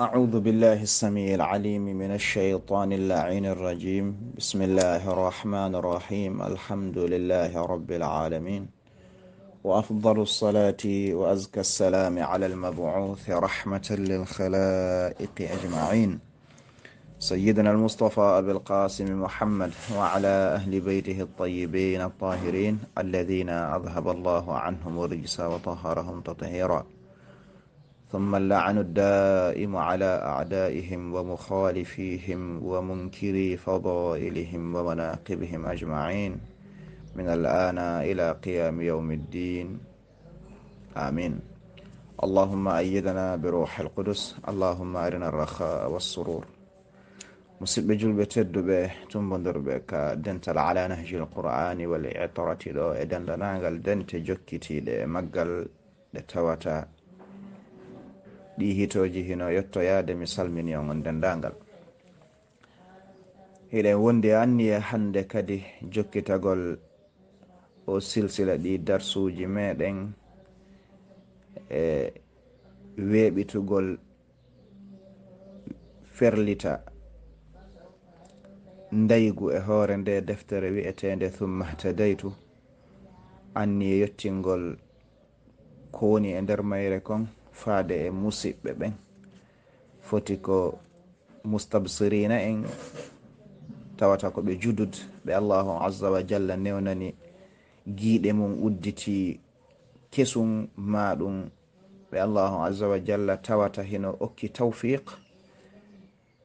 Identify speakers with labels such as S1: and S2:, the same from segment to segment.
S1: أعوذ بالله السميع العليم من الشيطان اللعين الرجيم بسم الله الرحمن الرحيم الحمد لله رب العالمين وأفضل الصلاة وأزكى السلام على المبعوث رحمة للخلائق أجمعين سيدنا المصطفى أبي القاسم محمد وعلى أهل بيته الطيبين الطاهرين الذين أذهب الله عنهم الرجس وطهرهم تطهيرا ثم اللعن الدائم على أعدائهم ومخالفيهم ومنكري فضائلهم ومناقبهم أجمعين من الآن إلى قيام يوم الدين آمين اللهم أيدنا بروح القدس اللهم أرنا الرخاء والسرور مسيب julɓe tedduɓe tumbodorɓe ka dental ala nahji l qur'ani wal itarati ɗo e dendanagal dente jokkitiɗe e maggal ɗi hitoji hino yetto yaade mi salmini on on dendagal eɗen wondi anniye hande kadi jokkitagol o silsila ɗi darsuji meɗen e weɓitugol ferlita daygu e hoore nde deftere wi'etende thumma tadaytu anniye yettingol ko woni e nder mayre kon faade e musiɓɓe ɓen foti ko mustabsirina en tawata ko ɓe judud ɓe allahu aza wa jalla newnani giiɗe mum udditi kesum maɗum ɓe allahu aza wa jalla tawata hino okki tawfiq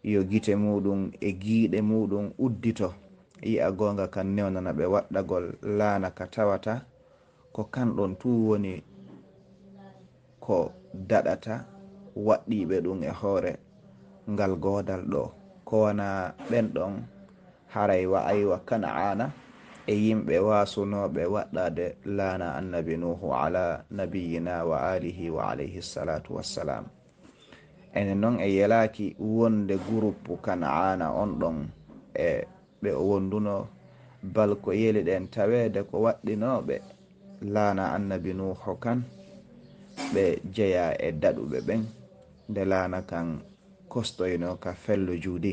S1: yo gite muɗum e giiɗe muɗum uddito yi'a gonga kan newnana ɓe waɗɗagol laana ka tawata ko kanɗon tu woni ko daɗata waɗɗiɓe ɗum e hoore ngal godal ɗo kowana ɓen ɗon haray wa aywa kanaana e yimɓe wasunoɓe waɗɗade laana annabi nuhu ala nabiyina wa alihi wa alayhi salatu wassalam enen noon e yelaki wonde groupe kanaana on ɗon e ɓe wonduno bal ko yeli ɗen taweede ko waɗɗinoɓe laana annabi nuhu kan ɓe jeya e daɗuɓe ɓen nde laana kan kostoyno ka fellu juudi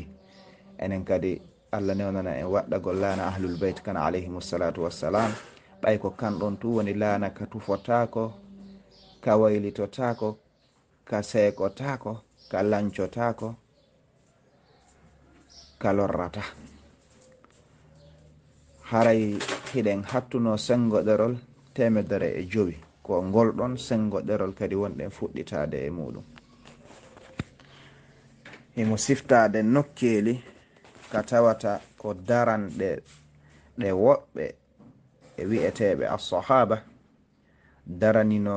S1: enen kadi allah newnana en waɗɗagol laana ahlul beyt kan alayhim ssalatu wassalam ɓay ko kanɗon tu woni laana ka tufotaako ka waylitotaako ka seekotaako ka lancotaako ka lorrata haray hiɗen hattuno senngoɗerol temedere e jowi ko ngolɗon sengo ɗerol kadi wonɗen fuɗɗitade e muɗum imo e siftade nokkeli ka tawata ko daranɗe ɗe woɓɓe e wi'eteɓe assahaba daranino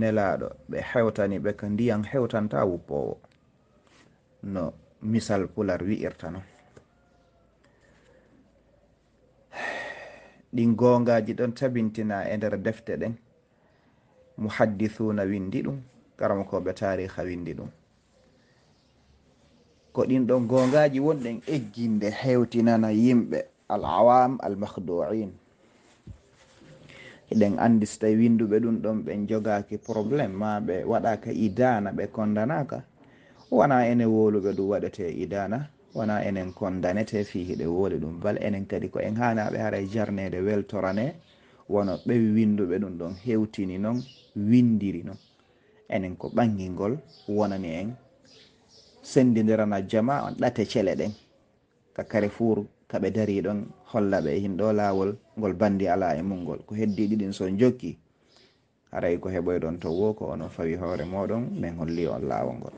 S1: nelaɗo ɓe hewtani ɓe ko ndiyam hewtanta wuppowo no misal pular wi'irta non ɗin gongaji ɗon tabintina e nder defte ɗen muhaddithuna windi ɗum karama koɓe tariha windi ɗum ko ɗinɗon gongaji wonɗen egginde hewtinana yimɓe al awam al mahdurin eɗen andi so tawi winduɓe ɗum ɗon ɓen jogaki probléme ma ɓe waɗaka idana ɓe kondanaka wona ene woluɓe ɗum waɗete idana wona enen kondanete fihiɗe woli ɗum bal enen kadi ko en hanaɓe haara jarnede weltorane wono ɓe winduɓe ɗum ɗon hewtini noon windiri non enen ko ɓangil ngol wonani en sendidirana jama on ɗate cele ɗen ka kare fuur kaɓe dari ɗon holla ɓe hinɗo lawol ngol bandi ala e mungol ko heddi ɗiɗin son jokki aray ko heɓoyɗon to wo ko ono fawi hoore moɗon min holli on lawol ngol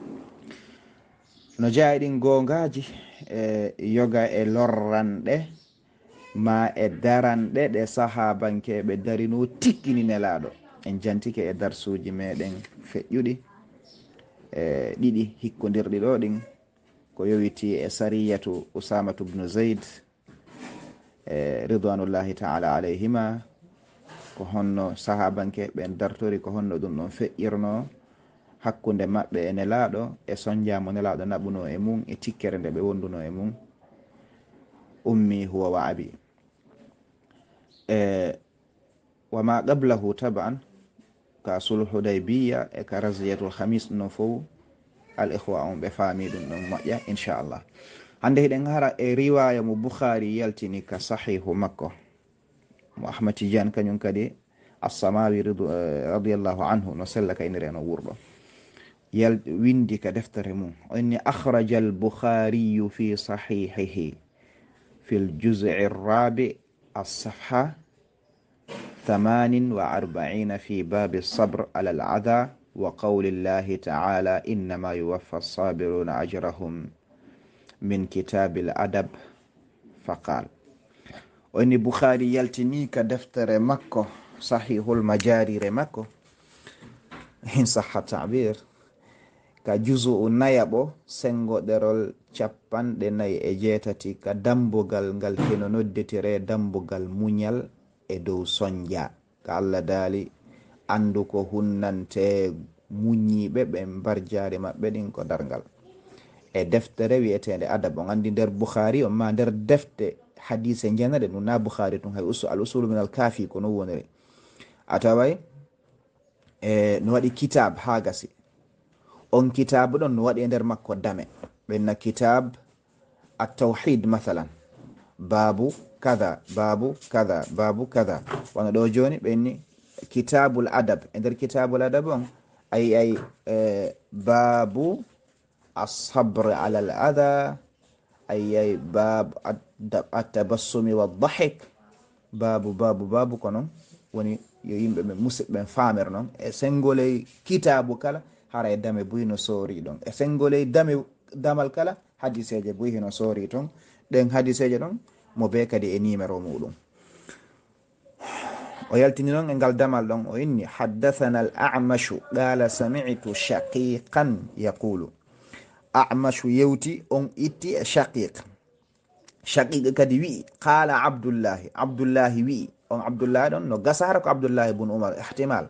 S1: no jeyaɗin gongaji e yoga e lorranɗe ma e daranɗe ɗe sahabankeɓe darino tikkini nelaɗo en jantike e darsuji meɗen feƴƴuɗi e ɗiɗi hikkodirɗi ɗo ɗin ko yowiti e sariyatu usamatu bnu zeyd e ridwanullahi taala alayhima ko honno sahabanke ɓen dartori ko honno ɗum ɗon feƴƴirno hakkunde maɓɓe e nelaɗo e soñjamo nelaɗo naɓuno e mum e tikkere nde ɓe wonduno e mum ummi huwa wa abi e wama qablahu taban ka sulh hudaybiya e ka rasdiatul hamis non fof al ihwa on ɓe faami ɗum ɗon moƴƴa inchallah hande hiɗen hara e riwaya mo boukhari yaltini ka sahihu makko mo ahmad tidiane kañum kadi assamawi radiallahu anhu no sella kaynire no wurɗo yal windi ka deftere mum inni akhraja alboukhariyu fi sahihihi fi ljus'i rabi assafha ثمان وأربعين في باب الصبر على العذى وقول الله تعالى إنما يوفى الصابرون أجرهم من كتاب الأدب فقال woni bukhari yaltini ka deftere makko sahihul majarire makko in saha tabir ka juzu u nayaɓo sengo ɗerol capanɗe nayi e jeetati ka dambugal ngal hino nodditire dambugal muñal e dow soñdia ka allah daali anndu ko hunnante muñiiɓe ɓe mbarjaari maɓɓe ɗin ko dargal e deftere wiyeteende adab on anndi nder bouhari o ma nder defte hadise njenere ɗum naa bouhari tun hay us al usulu min al kaafi ko non wonire a taway e no waɗi kitab haa gasi on kitabe ɗon no waɗi e nder makko dame ɓenna kitab a tawhid mathalan baabou kada baabu kada baabu kada wona ɗo joni ɓenni kitabul adab e nder kitabul adab on ay ay e, baabu asabre ala l ada ayay baabu atabassumi waldahik baabu baabu baabu ko noon woni yo yimɓeɓe musidɓe faamir noon e sengole kitabu kala hara e dame buyino soori ɗon e sengole dame damal kala hadiseje boyhino soori ton ɗen hadiseje ɗon mo be kadi e numéro muɗum o yaltini noon e ngal damal ɗon o inni haddathana al amashu qala samitu shaqiqan yaqulu amashu yewti on itti e shaqiq shaqiqa kadi wi'i qala abdullahi abdullahi wi'i on abdullahi ɗon no gasara ko abdullahi bun umar ihtimal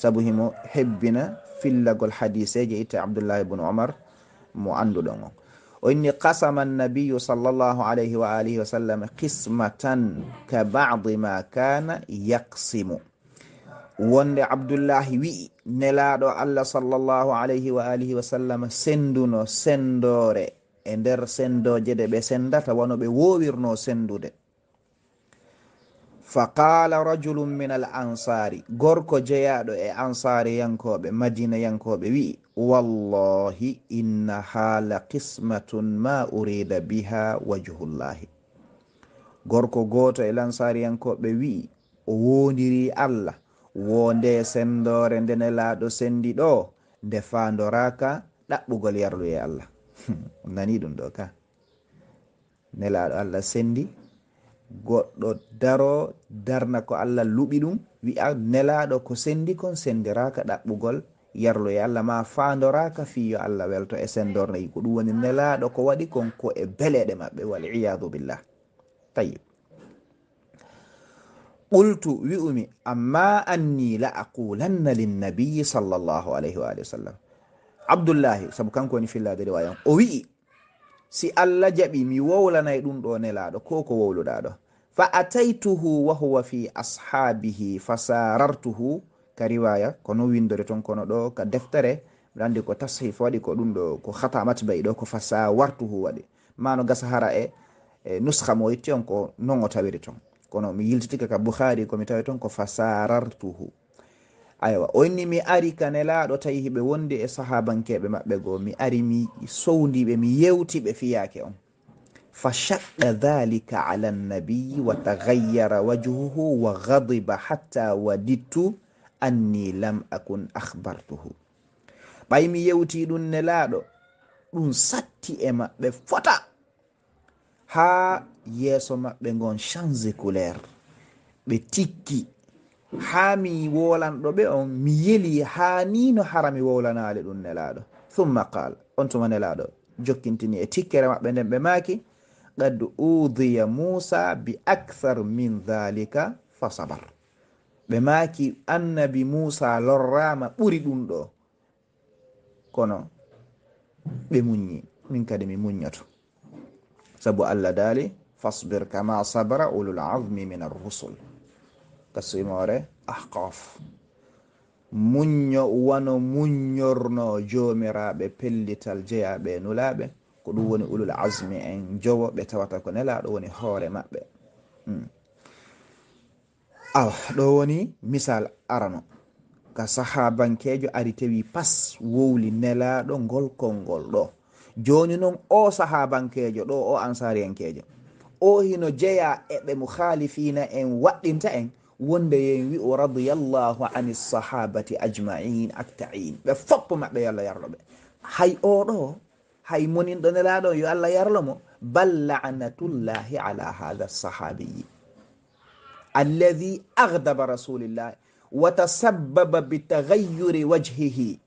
S1: sabu himo hebbina fillagol hadiseji itte abdullahi bun umar mo anduɗon on o inni kasama annabiyu salllahu alayhi wa alihi wasallam qismatan ka badi ma kana yaksimu wonde abdoullahi wi'i nelaɗo allah salllahu alayhi wa alihi wasallam senduno sendore e nder sendoje de ɓe sendata wano ɓe wowirno sendude fa qala rajulum min al ansari gorko jeyaɗo e ansari yankoɓe madina yankoɓe wi'i wallahi inna hala qismatun ma urida biha wajhullahi gorko goto e lansariyankoɓe wi'i o wondiri allah wonde e sendore ndene laaɗo sendi ɗo nde fandoraka ɗaɓɓugol yarlu e allah nani ɗum ɗo ka ne laaɗo allah sendi goɗɗo daro darna ko allah luɓi ɗum wi'a nelaaɗo ko sendi kon sendiraka ɗaɓɓugol yarloye allah ma fandoraka fiyo allah welto e sen dornayi e ko ɗum woni nelaɗo ko waɗi konko e beleɗe maɓɓe wal iyadu billah tayib ɓultu wi'umi amma anni la aqulanna linnabiyi sallllahu alayhi wa alihi wa sallam abdoullahi saabu kanko woni fillade riwaya on o wi'i si allah jaɓi mi wowlanay ɗum ɗo nelaɗo ko ko wowluɗaɗo fa ataytuhu wa huwa fi ashabihi fa sarartuhu ka riwaya kono windore ton kono ɗo ka deftere mbiɗa ko tashif waɗi ko ɗum ɗo ko hata matbay ɗo ko fasa wartu hu waɗi mano gasa hara e, e nuska mo yetti on ko non o tawiri ton kono mi yiltitika ka bouhari komi tawi ton ko fasarartuhu aywa o inni mi ari ka nelaɗo tawi hiɓe wondi e sahabankeɓe maɓɓe go mi ari mi sowdiɓe mi yewtiɓe fiyake on fa shaqqa dhalika ala nnabiyi wa taghayyara wajhuhu wa ghadiba hatta wadittu anni lam akun ahbartuhu ɓay mi yewti ɗum nelaaɗo ɗum satti e maɓɓe fota haa yeeso maɓɓe ngon change couleur ɓe tikki haa mi wolanɗo ɓe on mi yeli haa nino hara mi wolanaali ɗum nelaaɗo thumma qal on tuma nelaaɗo jokkintini e tikkere maɓɓe nden ɓe maaki qad udiya muusa bi acthar min dalika fa sabar ɓe maaki annabi muusa lorraama ɓuri ɗum ɗo kono ɓe muñi min kadi mi muñato sabu allah daali fasbir kama sabra ulul azmi min arrusul kasimoore ahkof muño wano muñorno joomiraaɓe pellital jeyaaɓe nulaaɓe ko ɗum woni ulul azmi en jowo ɓe tawata ko nelaaɗo woni hoore maɓɓe mm. awa ɗo woni misal arano ka sahabankejo ari tewi pas wowli nelaɗo ngol kolngol ɗo joni noon o sahabankejo ɗo o ansari enkejo o hino jeeya eɓe mo haalifina en waɗɗinta en wonde yen wi o radiallahu ani sahabati ajmain actain ɓe foppo maɓɓe yo allah yarlo ɓe hay oɗo hay moninɗo nelaɗo yo allah yarlo mo bal lanatullahi ala hatha sahabiyin alladi ardaba rasulillah wa tasabbaba betagayyuri wajhihi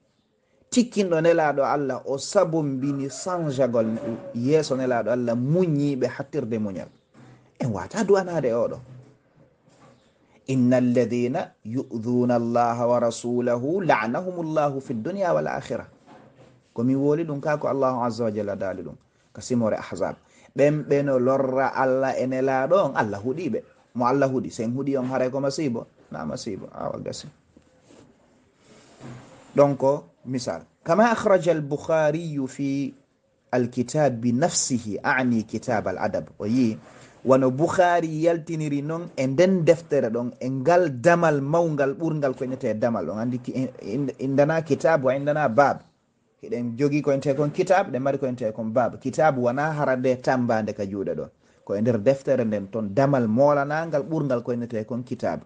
S1: tikkinɗo nelaɗo allah o sabumbini sangagol yeeso nelaɗo allah muñiɓe hattirde muñal en wata duwanade oɗo inna alladina yuduna allaha wa rasulahu lanahum llahu fi dunia wal akhira komin woli ɗum ka ko allahu aza wa jalla daali ɗum ka simore ahzab ɓen ɓeno lorra allah e nelaɗo on allah huuɗiɓe mo allah huɗi sen huɗi on haaray ko masibo na masibo awa gasi ɗon ko misal kama ahraja albukhariyu fi alkitab bi nafsihi ani kitab al adab o yi wano bukhari yaltiniri noon e nden deftere ɗon e ngal damal mawgal ɓurgal ko ñete damal ɗon andi indana kitabe indana baab hiɗen jogui koyente kon kitab ɗe mari koyente kon baab kitabe wona harande tambade ka juuɗe ɗon ko e nder deftere nden ton damal molanangal ɓurgal ko enete kon kitabe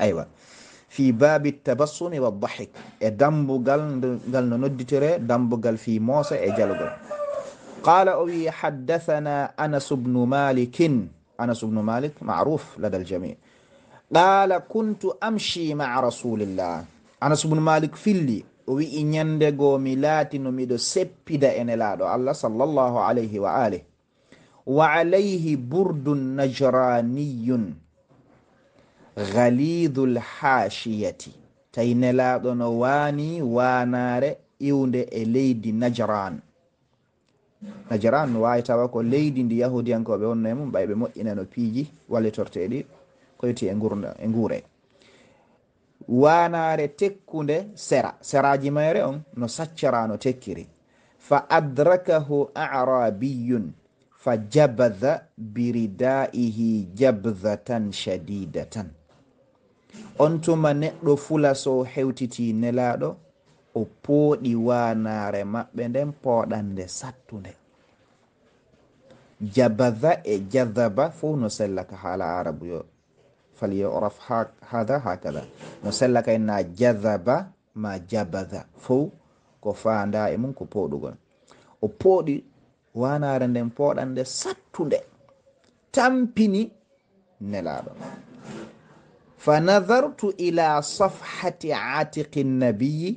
S1: aywa fi babi tabassumi wa dahik e dambugal ngal no nodditere dambugal fi mosa e jalugol قال أو wi أنس بن مالك أنس بن مالك معروف لدى الجميع قال كنت أمشي مع رسول الله أنس بن مالك filli o wi'i ñandego mi laati no miɗo seppida e nelaɗo allah sallllahu wa alayhi burdun najraniyun ghalidu lhashiyati tawi nelaɗo no waani waanaare iwde e leydi najran najran waawi tawa ko leydi ndi yahudiyankoɓe wonno e mum ɓay ɓe moƴƴinano piiji wallitorteɗi koyti e gurna e guure waanaare tekkunde sera seraji mayre on no saccara no tekkiri fa adrakahu arabiyun fajabadha biridaihi jabdhatan shadidatan on tuma neɗɗo fula so hewtiti nelaɗo o pooɗi wanare maɓɓe nden pooɗande sattunde jabadha e jadhaba fo no sellaka haala arabu yo falyoraf hada hakada no sellaka en na jadhaba ma jabadha fo ko fanda e mum ko poɗugol o pooɗi wanare nden poɗande sattude tampini nelaɗo fanadartu ila safhati atiqi nnabiyi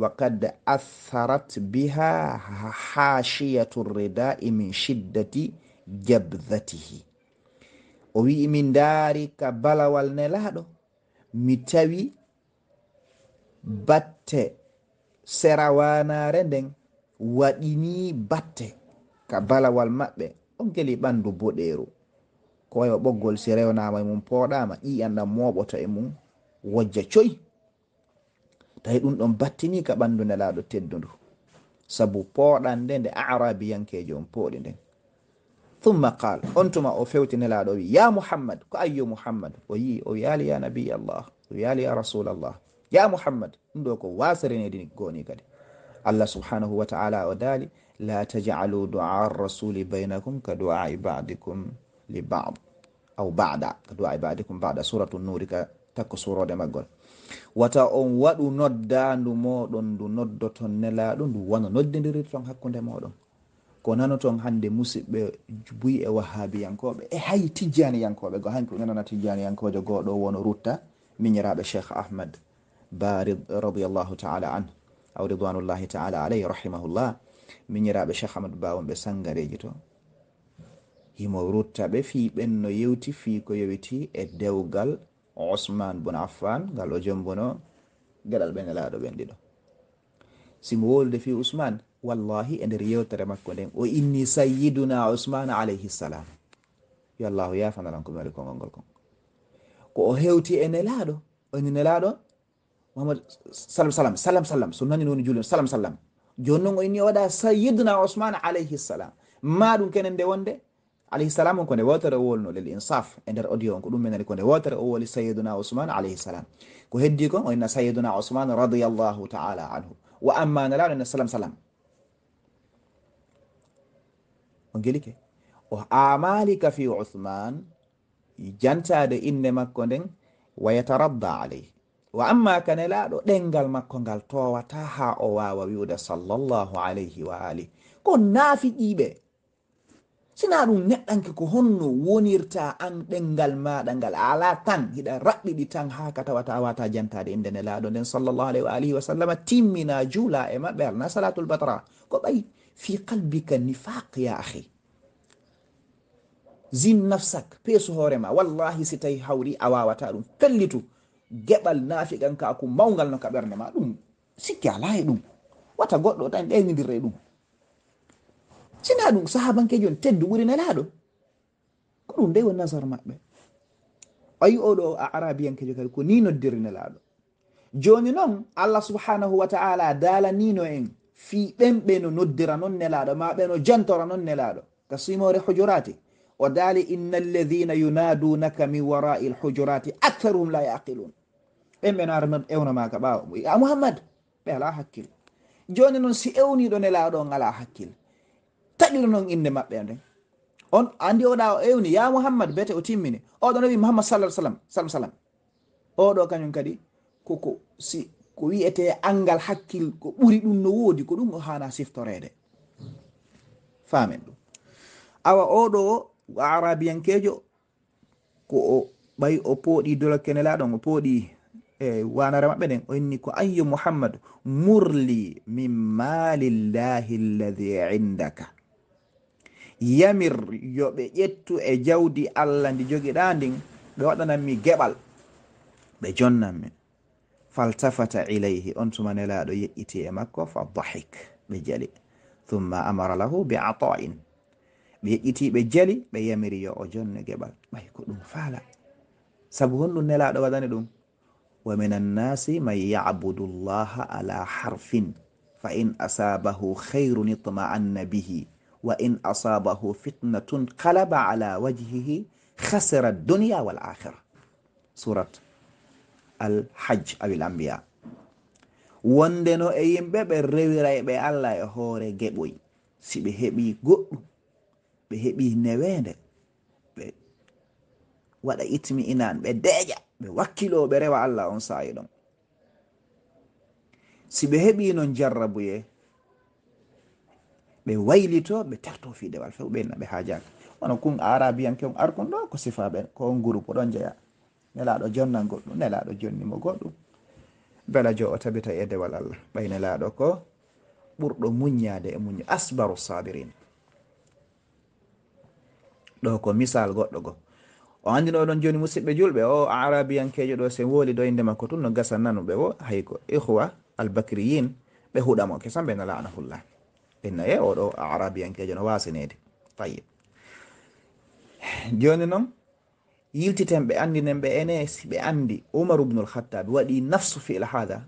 S1: wakad atharat biha hashiyatu ridai min shiddati jabdatihi o wi'i mi ndaari ka balawal nelaɗo mi tawi batte sera wanare nden waɗini batte ka balawal maɓɓe o geli ɓandu boɗeeru ko wayo ɓoggol si rewnama e mum pooɗama ƴi andan moɓoto e mum wojja coyi tawi ɗum ɗon battini ka ɓandu nelaɗo teddundu saabu pooɗan nde nde arabiyankeejo on pooɗi nden thumma qal on tuma o fewti nelaɗo o wi ya muhammad ko ayyo muhammad o yi o yaali ya nabiy allah o yaali ya rasulallah ya muhammad ɗum ɗo ko wasarenedini gooni kadi allah subhanahu wa taala o daali la tajalu dua rasuli bainakum kadua badikum li bad aw bada kadua badikum bada suratu nuri ka takko de maggol wata on waɗu nodda ndu moɗon ndu noddoton nelaɗo ndu nodde noddidiri ton hakkunde moɗon ko nanoton hande musidɓe buyi e wahabiyankoɓe e hay tijjaniyankoɓe go hanki nanana tijjaniyankojo goɗo wono rutta miñiraɓe cheikh ahmad bari radiyallahu taala an aw ridwanullahi taala alayhi rahimahullah miñiraɓe cheikh hamadou bawonɓe sangareji to himo ruttaɓe fi ɓen no yewti fi ko yewiti e dewgal ousmane bon affan ngal o jombono gueɗal ɓe nelaɗo ɓen ɗiɗo simo wolde fi ousmane wallahi e nder yewtere makko nden o inni sayiduna ousmane alayhi ssalam yo allahu yafanalan ko mi waɗi kongolngol kon ko o hewti e nelaɗo oni nelaɗo mahamadou salam salam salam salam so nani woni julio salam salam joni noon o inni o waɗa sayidna usman alayhi salam maɗum kene nde wonde alayhi salam on ko nde wotere o wolno lel insaf e nder audio on ko ɗum menani ko nde wotere o woli sayiduna usman alayhi salam ko heddi kon o inna sayiduna usman radiallahu taala anhu wa amma nalaɗo inna salam salam on gelike o amalika fi uthman jantade inde makko nden wa yataradda alayh wa amma kane laaɗo ɗengal makko ngal towata ha o wawa wiwde sallllahu alayhi wa ali ko naafi ƴiɓe sina ɗum neɗɗanke ko honno wonirta an ɗengal maɗa ngal ala tan hiɗa raɓɓiɗi tan ha ka tawata wata jantade indene e laaɗo nden sallllahu alayh wa alihi wa sallama timmina juula e maɓɓe alna salatul batra ko ɓay fi qalbika nifaq ya ahi zin nafsak peeso hoorema wallahi si tawi hawri a wawata ɗum fellitu geɓal nafigankako mawgal noka ɓernema ɗum sikki ala e ɗum wata goɗɗo tan ɗeydirre ɗum sina ɗum sahabankejon teddu ɓurinelaɗo ko ɗum nde won nasar maɓɓe ayi oɗo a arabiyankejo kadi ko ni noddirinelaɗo joni noon allah subhanahu wa taala dalanino en fi ɓenɓe no noddira non nelaɗo ma ɓe no jantora non nelaɗo ka simore hujurati o daali inna alladina yunadunaka min warai lhujurati aktaruhum la yaqilun ɓen ɓe nowara noon ewna maga ɓawo mo wi'a mouhammad ɓe ala hakkille joni noon si ewniɗo ne laaɗo on ala hakkille taƴlo noon inde maɓɓe nden on andi oɗa o ewni ya mouhammad bete o timmini oɗo no wi mouhammad salah salam salam salam oɗo kañum kadi koko si ko wiyete angal hakkil ko ɓuri ɗum no woodi ko ɗum o hana siftorede famen ɗum awa oɗo arabiyankejo ko o ɓayi o pooɗi dolokke ne laaɗon o pooɗi e wanare maɓɓe ɗen o inni ko ayyu muhammad murli min malillahi alladi indaka yamir yo ɓe ƴettu e jawdi allah ndi jogiɗa ndin ɓe waɗanammi geɓal ɓe jonnanmin faltafata ilayhi on tuma nelaɗo yeƴƴiti e makko fa dahik ɓe jali thumma amara lahu bi ata'in ɓe yeƴƴiti ɓe jali ɓe yamiri yo o jonne geɓal ɓay ko ɗum faala saabu honɗum nelaɗo waɗani ɗum ومن الناس من يعبد الله على حرف فإن أصابه خير اطمأن به وإن أصابه فتنة قلب على وجهه خسر الدنيا والآخرة سورة الحج أو الأنبياء وندنو أيم yimɓe ɓe rewiray ɓe allah e hoore geɓoy si ɓe heɓi goɗɗum waɗa itmi'inan ɓe deeƴa ɓe wakkilo ɓe rewa allah on saayi ɗon si ɓe heɓi non jarrabuye ɓe waylito ɓe terto fiidewal fe ɓe inna ɓe hajaka wono kun arabiyanke on arkon ɗo ko sifaɓe ko on groupe ɗon jeya nelaɗo jonnan goɗɗum nelaɗo jonnimo goɗɗum bela jo o tabita e dewal allah ɓay nelaɗo ko ɓurɗo muññade e muñ asbaru sabirin ɗo ko misal goɗɗo goo o no oɗon jooni musidɓe julɓe o arabiyankejo ɗo se wooli doyde makko tun no gasa nanuɓe o hayko ihwa albacriyin ɓe huɗamo kesam ɓe nala ana hulla ɓennaye oɗo arabiyankejo no wasinede tayib joni noon yiltiten ɓe anndinen ɓe ene ɓe anndi umaru ubnul khattabe waɗi nafsu fi'l hada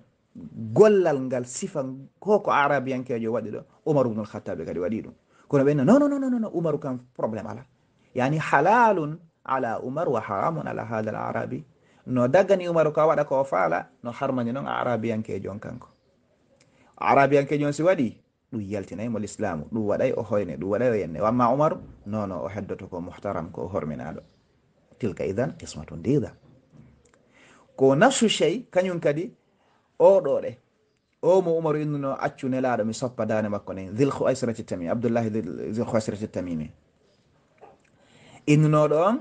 S1: gollal ngal sifa hoko arabiyankejo waɗi ɗo umaru ubnul khattabe kadi waɗi ɗum kono ɓenna non non non non umaru kam probléme ala yani halalun ala umar wa haramun ala hada al arabi no dagani umaru ka waɗa ko faala no harmani noon arabiyankejon kanko arabiyankejon si waɗi ɗum yaltinaymo l'islamu ɗum waɗay o hoyne ɗum waɗay o yenne wamma umaru nono o heddoto ko muhtaram ko horminaɗo tilka idan qismatu ndida ko nafsu chey kañum kadi oɗo ɗe o mo umaru innuno accu nelaɗo mi soppa dane makko nen dhil khuaisrati tamimi abdoullahi dhil khuaisrati tamimi innunoɗo on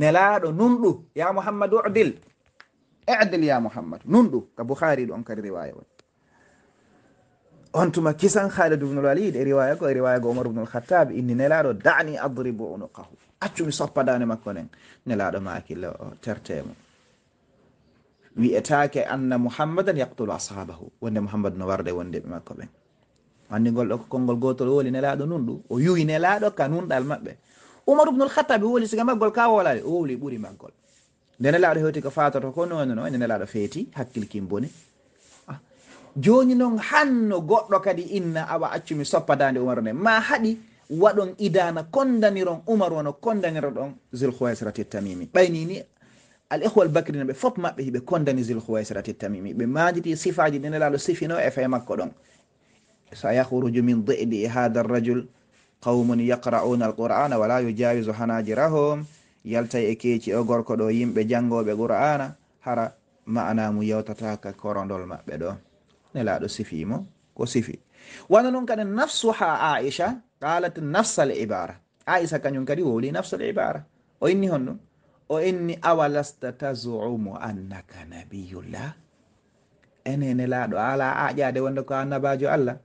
S1: nelaaɗo numɗu ya muhammad udil edil ya muhammad numɗu ka bouhari ɗo on kadi riwaya on on tuma kisan khalid ubnul walid e riwaya ko e riwaya go omar ubnul khatab inni nelaaɗo dani adribo unukahu accumi soppadani makko nen nelaaɗo makille o tertemo wiyetake anna muhammadan yaktulu ashabahu wonde muhammad no warde wonde ɓe makko ɓen anndi ngol ɗo ko konngol gotol woli nelaaɗo nunɗu o yuwi nelaaɗo ka nunɗal maɓɓe oumar ubnul khatabe woli siga maggol ka wolade o woli ɓuuri maggol nde nelaɗo hewti ko fatoto ko nonono e nde nelaɗo feeti hakkil kimbone ah, joni noon hanno goɗɗo kadi inna awa accumi soppadande umaro nde ma haɗi waɗon idana kondaniron umaro wono kondanira ɗon zil hoisra tittamimi ɓaynini al ihwal bacrino ɓe fof maɓɓe hiɓe kondani zil hoisra tittamimi ɓe majiti sifaji ɗe nelaɗo sifino e fe makko ɗon sa yahruju min dedi hada rajul qawmun yaqra'una alqur'ana wala yujawisu hanajirahum yaltay e keeci o e gorko ɗo yimɓe janngoɓe qur'ana hara manamu yewtataka korondol maɓɓe ɗo nelaɗo sifimo ko sifi wana noon kadi nafsu ha aisha qalat nafsa al ibara aisha kañum kadi wowli nafsu al ibara o inni hon ɗum o inni awalasta tazumu annaka nabiyullah ene nelaɗo ala aƴade wonde ko a nabajo allah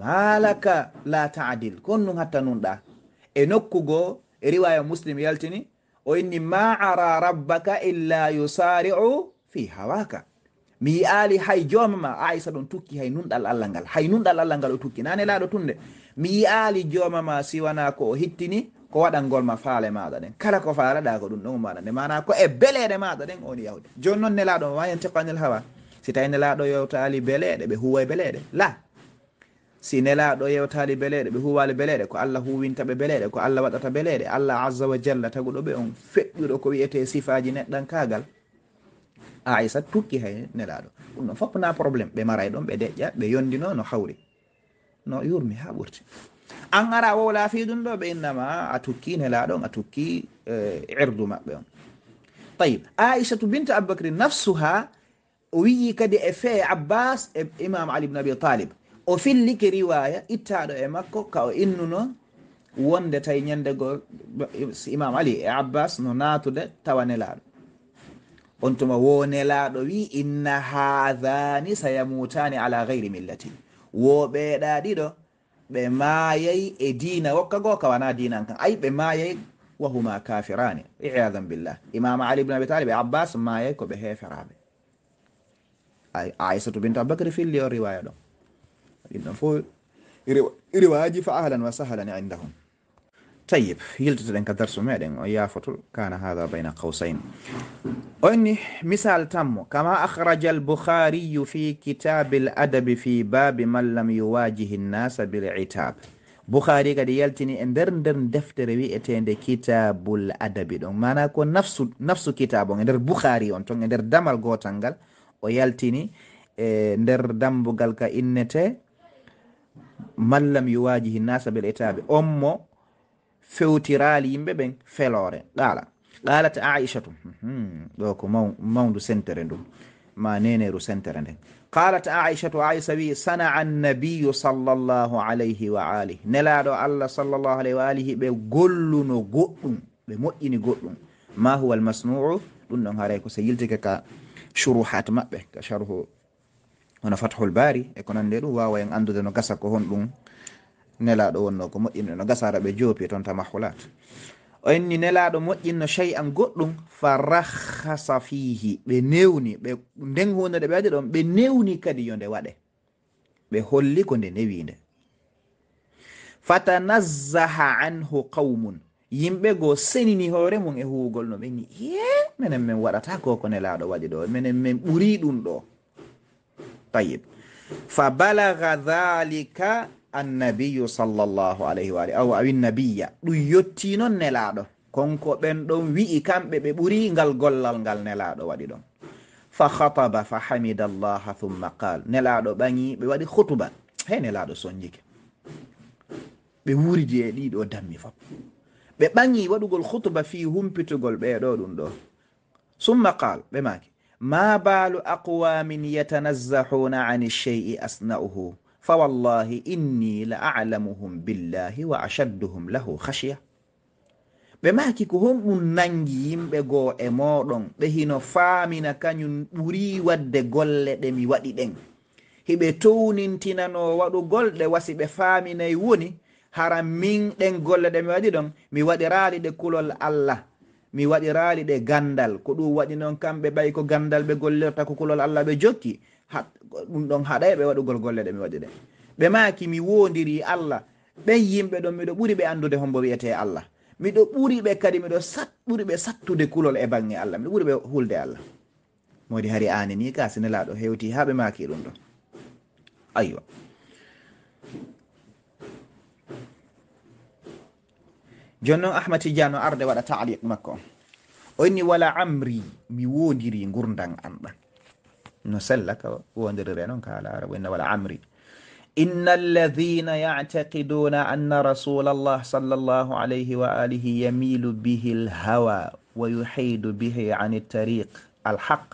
S1: maalaka la taadil kon nun hatta nunɗa e nokkugo e riwaya muslim yaltini o inni ma ara rabbaka illa yusariu fi hawaka mi yi'aali hay jomama aisa ɗon tukki hay nunɗal allah ngal hay nunɗal allah ngal o tukki nane laaɗo tunde mi yi'aali jomama siwana ko o hittini ko waɗangol ma faale maɗa ɗen kala ko faalaɗa ko ɗum ɗon maɗa nde mana ko e beleɗe maɗa ɗen oni yahude joni noon nelaaɗo wawen tekanel hawa si tawi nelaaɗo yewtaali beleɗe ɓe huwa e beleɗe la si nelaɗo yewtali beleɗe ɓe huwali beleɗe ko allah huwintaɓe beleɗe ko allah waɗata beleɗe allah azza wa jalla taguɗo ɓe on feƴƴuɗo ko wiyete sifaji neɗɗan kagal aissa tukki hay nelaɗo ɗum ɗon foppna probléme ɓe maray ɗon ɓe deƴƴa ɓe yondino no hawri no yurmi ha ɓurti an ara wo laafi ɗum ɗo ɓe innama a tukki nelaɗon a tukki erdu eh, maɓɓe on tayib aissatu binta aboubacry nafsuha o wiyi kadi e fee abbas e imam ali bne abi talib o filliki riwaya ittaɗo e makko ka o innuno wonde tawi ñandego imam ali e abbas no naatude tawa nelaɗo on tuma wo nelaɗo wi inna hadani sayamutani ala gayri millati wo ɓeeɗa ɗiɗo ɓe maayay e diina wokka goo ka wana diinan kan ayi ɓe maayay wahuma kafirani iyadan billah imam ali bnu abi talib e abbas maayay ko ɓe heferaɓe ay aissatu bintu abbacry filli o riwaya ɗon للنفوذ رواجي فأهلا وسهلا عندهم طيب yiltitoɗen ka darsu meɗen o yafoto kana hada bayna qawsayn onni misal tammo kama akhraja albukhariyu fi kitabe l adabi fi babi man lam yuwajihi nnasa bil'itab bukhari kadi yaltini e nder nder deftere wi'etende kitabul adabi ɗon mana ko nafsu, nafsu kitabe on e nder bukhari on ton e nder damal gotal ngal o yaltini e nder dambugal ka innete mallam yuwajihi nasa bel etaɓe on mo fewtirali yimɓe ɓen felore ɗala qalat aishatu ɗo ko mawdu sentere ndu ma neneru sentere nden qalat aishatu aisha wi sanaa annabiyu sall llahu alayhi wa alihi nelaɗo allah sall llahu alayhi wa alihi ɓe golluno goɗɗum ɓe moƴƴini goɗɗum ma huwa almasnuu ɗum ɗon haray ko se yiltike ka shuruhat maɓɓe ka sharhu hono fathol baari e ko nande ɗum wawa en andude no gasa ko hon ɗum nelaɗo wonno ko moƴƴinno no gasa araɓe joopi e toon ta mahulat o enni nelaɗo moƴƴinno chey an goɗɗum fa rahasa fihi ɓe newni ɓe nden hunde nde ɓe waɗi ɗon ɓe newni kadi yo nde waɗe ɓe holli ko nde newinde fatanazzaha anhu qawmun yimɓe goo senini hoore mum e huugol no ɓeni ye minen min waɗata ko ko nelaɗo waɗi ɗo minen min ɓuri ɗum ɗo tayib fa balaga dhalika annabiyu sallllahu alayhi waali aw awi nabiya ɗum yetti noon nelaɗo konko ɓen ɗon wi'i kamɓe ɓe ɓuri ngal gollal ngal nelaɗo waɗi ɗon fa hataba fa hamida llaha thumma qal nelaɗo ɓangi ɓe waɗi hutuba he nelaɗo soñjike ɓe wuridi e ɗiɗo dammi fof ɓe ɓangi waɗugol hutuba fi humpitugol ɓeɗo ɗum ɗo summa qal ɓemaki ما بال أقوام يتنزحون عن الشيء أصنعه فوالله إني لأعلمهم بالله وأشدهم له خشية ɓe maki ko honɗum nangi yimɓe goo e moɗon ɓe hino faamina kañum ɓuri wadde golle ɗe mi waɗi ɗen hiɓe townintinano waɗugol ɗe wasi ɓe faaminayi woni hara min ɗen golle ɗe mi waɗi ɗon mi waɗiraali ɗe kulol allah mi waɗirali ɗe gandal ko ɗum waɗi noon kamɓe ɓayi ko gandal ɓe gollirta ko kulol allah ɓe jokki ɗum ɗon haɗay ɓe waɗugol golle ɗe mi waɗi ɗe ɓe maki mi wondiri allah ɓen yimɓe ɗon miɗo ɓuri ɓe andude hombo wiyete allah miɗo ɓuriɓe kadi miɗo sat ɓuri ɓe sattude kulol e bange allah miɗo ɓuri ɓe hulde allah modi hari ani ni ka sinelaɗo hewti ha ɓe maki ɗum ɗo aywa jonno ahmad tidiano arde waɗa taliq makko o inni wala amri mi wodiri gurdan an ɗan no sella ka wodirire noon إن الذين يعتقدون أن رسول الله صلى الله عليه وآله يميل به الهوى ويحيد به عن الطريق الحق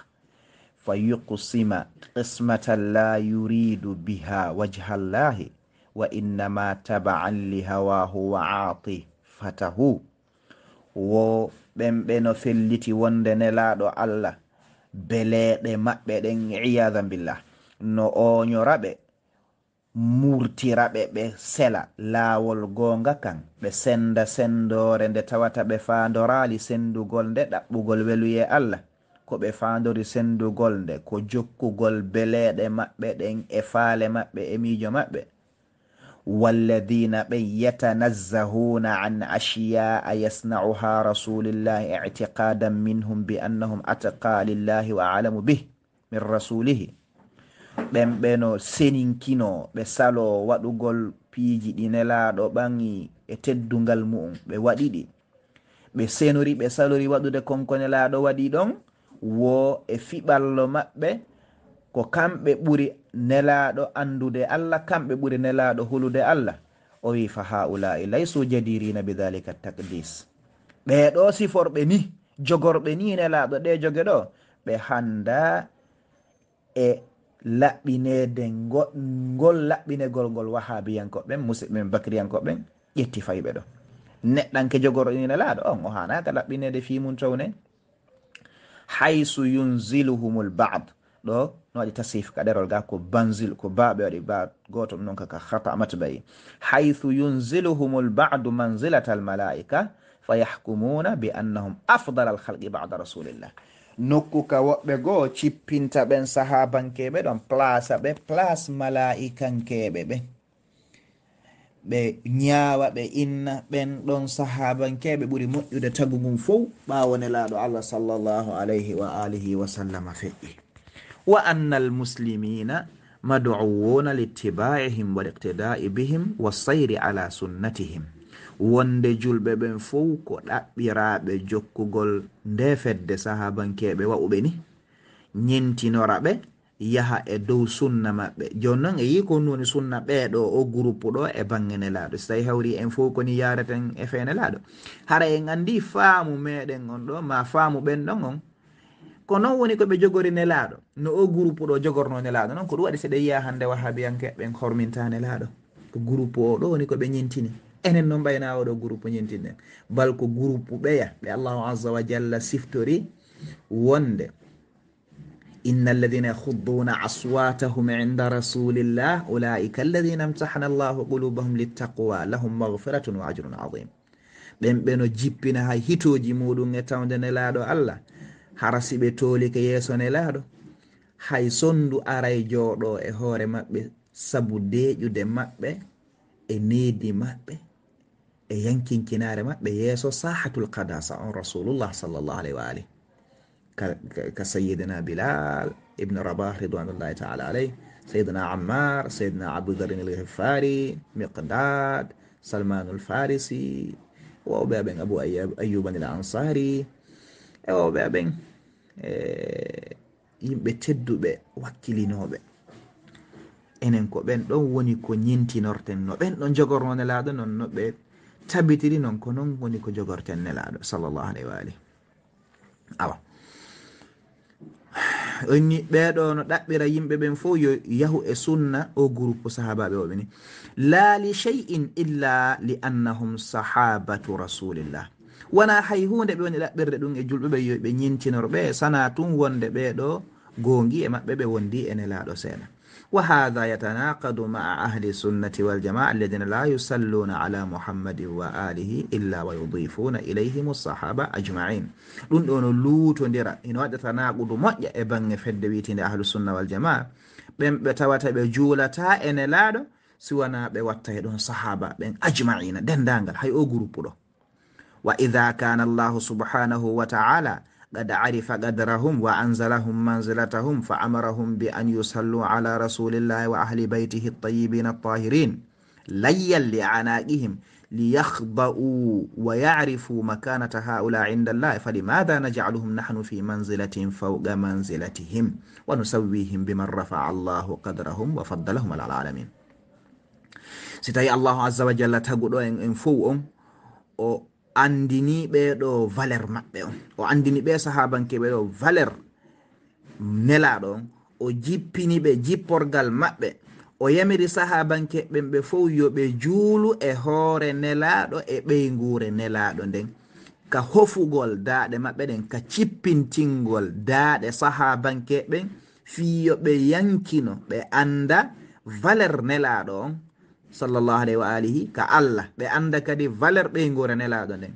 S1: فيقسم قسمة لا يريد بها وجه الله وإنما تبعا لهواه وعاطيه fatahu wo ɓemɓe no felliti wonde nelaɗo allah beleɗe maɓɓe ɗen iyadan billah no oñoraɓe murtiraɓe ɓe sela laawol goonga kan ɓe senda sendore nde tawata ɓe faandorali sendugol nde ɗaɓɓugol weluye allah ko ɓe faandori sendugol nde ko jokkugol beleeɗe maɓɓe ɗen e faale maɓɓe e miijo maɓɓe والذين من يتنزهون عن أشياء يصنعها رسول الله اعتقادا منهم بأنهم أتقى لله وأعلم به من رسوله ɓen ɓe no seninkino ɓe salo waɗugol piiji ɗi nelaɗo ɓaŋi e teddungal mu'um ɓe waɗi ɗi ɓe senori ɓe salori waɗude konko nelaɗo waɗi ɗon wo e fiɓallo maɓɓe ko kamɓe ɓuri nelaɗo andude allah kamɓe ɓuri nelaɗo hulude allah o wi fa haulai laysu jadirina bidalika takdis ɓeɗo siforɓe ni jogorɓe ni nelaɗo ɗe joge ɗo ɓe handa e laɓɓinede ngol laɓɓinegol ngol wahabiyankoɓe musidɓe bakriyankoɓe ƴetti fayɓe ɗo neɗɗanke jogorɗo ni nelaɗo on o hanaka laɓɓinede fimum towne haysu yunziluhum lbad ɗo no waɗi tasif ka ɗerol ga ko banzil ko ba ɓe waɗi ba goto ɗum noon kaka hata matbayi haythu yunziluhumul badu manzilata almalaika fa yahkumuna bi annahum afdal alhalqi bada rasulillah nokku ka woɓɓe goo cippinta ɓen sahabankeɓe ɗon plasa ɓe place mala'ikankeɓe ɓe ɓe ñaawa ɓe inna ɓen ɗon sahabankeɓe ɓuri moƴƴude tagu mum fof ɓaawo nelaaɗo allah sallllahu alayhi wa alihi wa sallama feƴƴi wa anna almuslimina maduuna litibaihim waliqtidai bihim wasayri ala sunnatihim wonde julɓe ɓen fow ko ɗaɓɓiraɓe jokkugol nde fedde sahabankeɓe waɓuɓe ni ñentinora ɓe yaha e dow sunna maɓɓe joni noon e yi ko noni sunna ɓeɗo o groupe ɗo e banggene laaɗo so tawi hawri en fof koni yareten e feene laaɗo hara en andi faamu meɗen on ɗo ma faamu ɓen ɗon on ko noon woni koɓe jogori nelaɗo no o groupe ɗo jogorno nelaɗo noon ko ɗum waɗi seɗe yiya hande wahabiyanke ɓen horminta nelaɗo ko groupe o ɗo woni koɓe ñentini enen noon ɓayna oɗo groupe ñentinɗen bal ko groupe ɓeya ɓe allahu aza wa jalla siftori wonde inna alladina yahudduna aswatahum inda rasulillah ulaika alladina imtahana allahu qulubahum littaqwa lahum mahfiratun wa ajrun adim ɓen ɓeno jippina ha hitoji muɗum e tawde nelaɗo allah harasiɓe toolike yeeso nelaaɗo hay sonndu ara e jooɗo e hoore maɓɓe sabu deeƴude maɓɓe e needi maɓɓe e yankinkinaare maɓɓe yeeso sahatul kadasa on rasulullah sallllahu alayhi wa alih ka sayidina bilal ibnu rabah ridwanullahi taala alayh sayidina ammar sayidina abudarin alghifari miqdad salmanu alfarisi e wowɓe aɓen abou ayuban al ansari e wowɓe aɓen E, yimɓe tedduɓe wakkilinoɓe enen ko ɓen ɗon woni ko ñintinorten no ɓen ɗon jogorno nelaaɗo noon no ɓe tabitiri noon ko noon woni ko jogorten nelaaɗo sallllahu alayh waali awa onni ɓeeɗo no ɗaɓɓira yimɓe ɓen fo yo yahu e sunna o groupe sahabaɓe oɓeni laa li shey in illa li annahum sahabatu rasulillah wona hay hunde ɓe woni ɗaɓɓirde ɗum e julɓeɓe yo ɓe ñintinorɓe sana tun wonde ɓeɗo gongi e maɓɓe ɓe wondi e nelaɗo seeɗa wa hatha yatanakadu maa ahli sunnati waljamaa alladina la yusalluna ala muhammadin wa alihi illa wa yudifuna ilayhim sahaba ajmain ɗum ɗo no luutodira ina waɗa tanakudu moƴƴa e bange fedde witinde ahlu sunna waljamaa ɓen ɓe tawata ɓe juulata e nelaɗo siwana ɓe watta e ɗon sahaba ɓen ajmaina dendangal hay o groupe ɗo وإذا كان الله سبحانه وتعالى قد عرف قدرهم وأنزلهم منزلتهم فأمرهم بأن يصلوا على رسول الله وأهل بيته الطيبين الطاهرين ليا لعنائهم ليخضعوا ويعرفوا مكانة هؤلاء عند الله فلماذا نجعلهم نحن في منزلة فوق منزلتهم ونسويهم بمن رفع الله قدرهم وفضلهم على العالمين ستي الله عز وجل تقول إن فوق andini ɓeɗo valeur maɓɓe on o andini ɓe sahabanke ɓeɗo valeur nelaɗo on o jippini ɓe jipporgal maɓɓe o yamiri sahabanke ɓen ɓe fo yoɓe juulu e hoore nelaɗo e ɓeyngure nelaɗo nden ka hofugol daaɗe maɓɓe ɗen ka cippintingol daaɗe sahabanke ɓen fiyoɓe yankino ɓe annda valeur nelaɗo on sallllahu alayhi wa alihi ka allah ɓe anda kadi valeur ɓeygora nelaɗo nden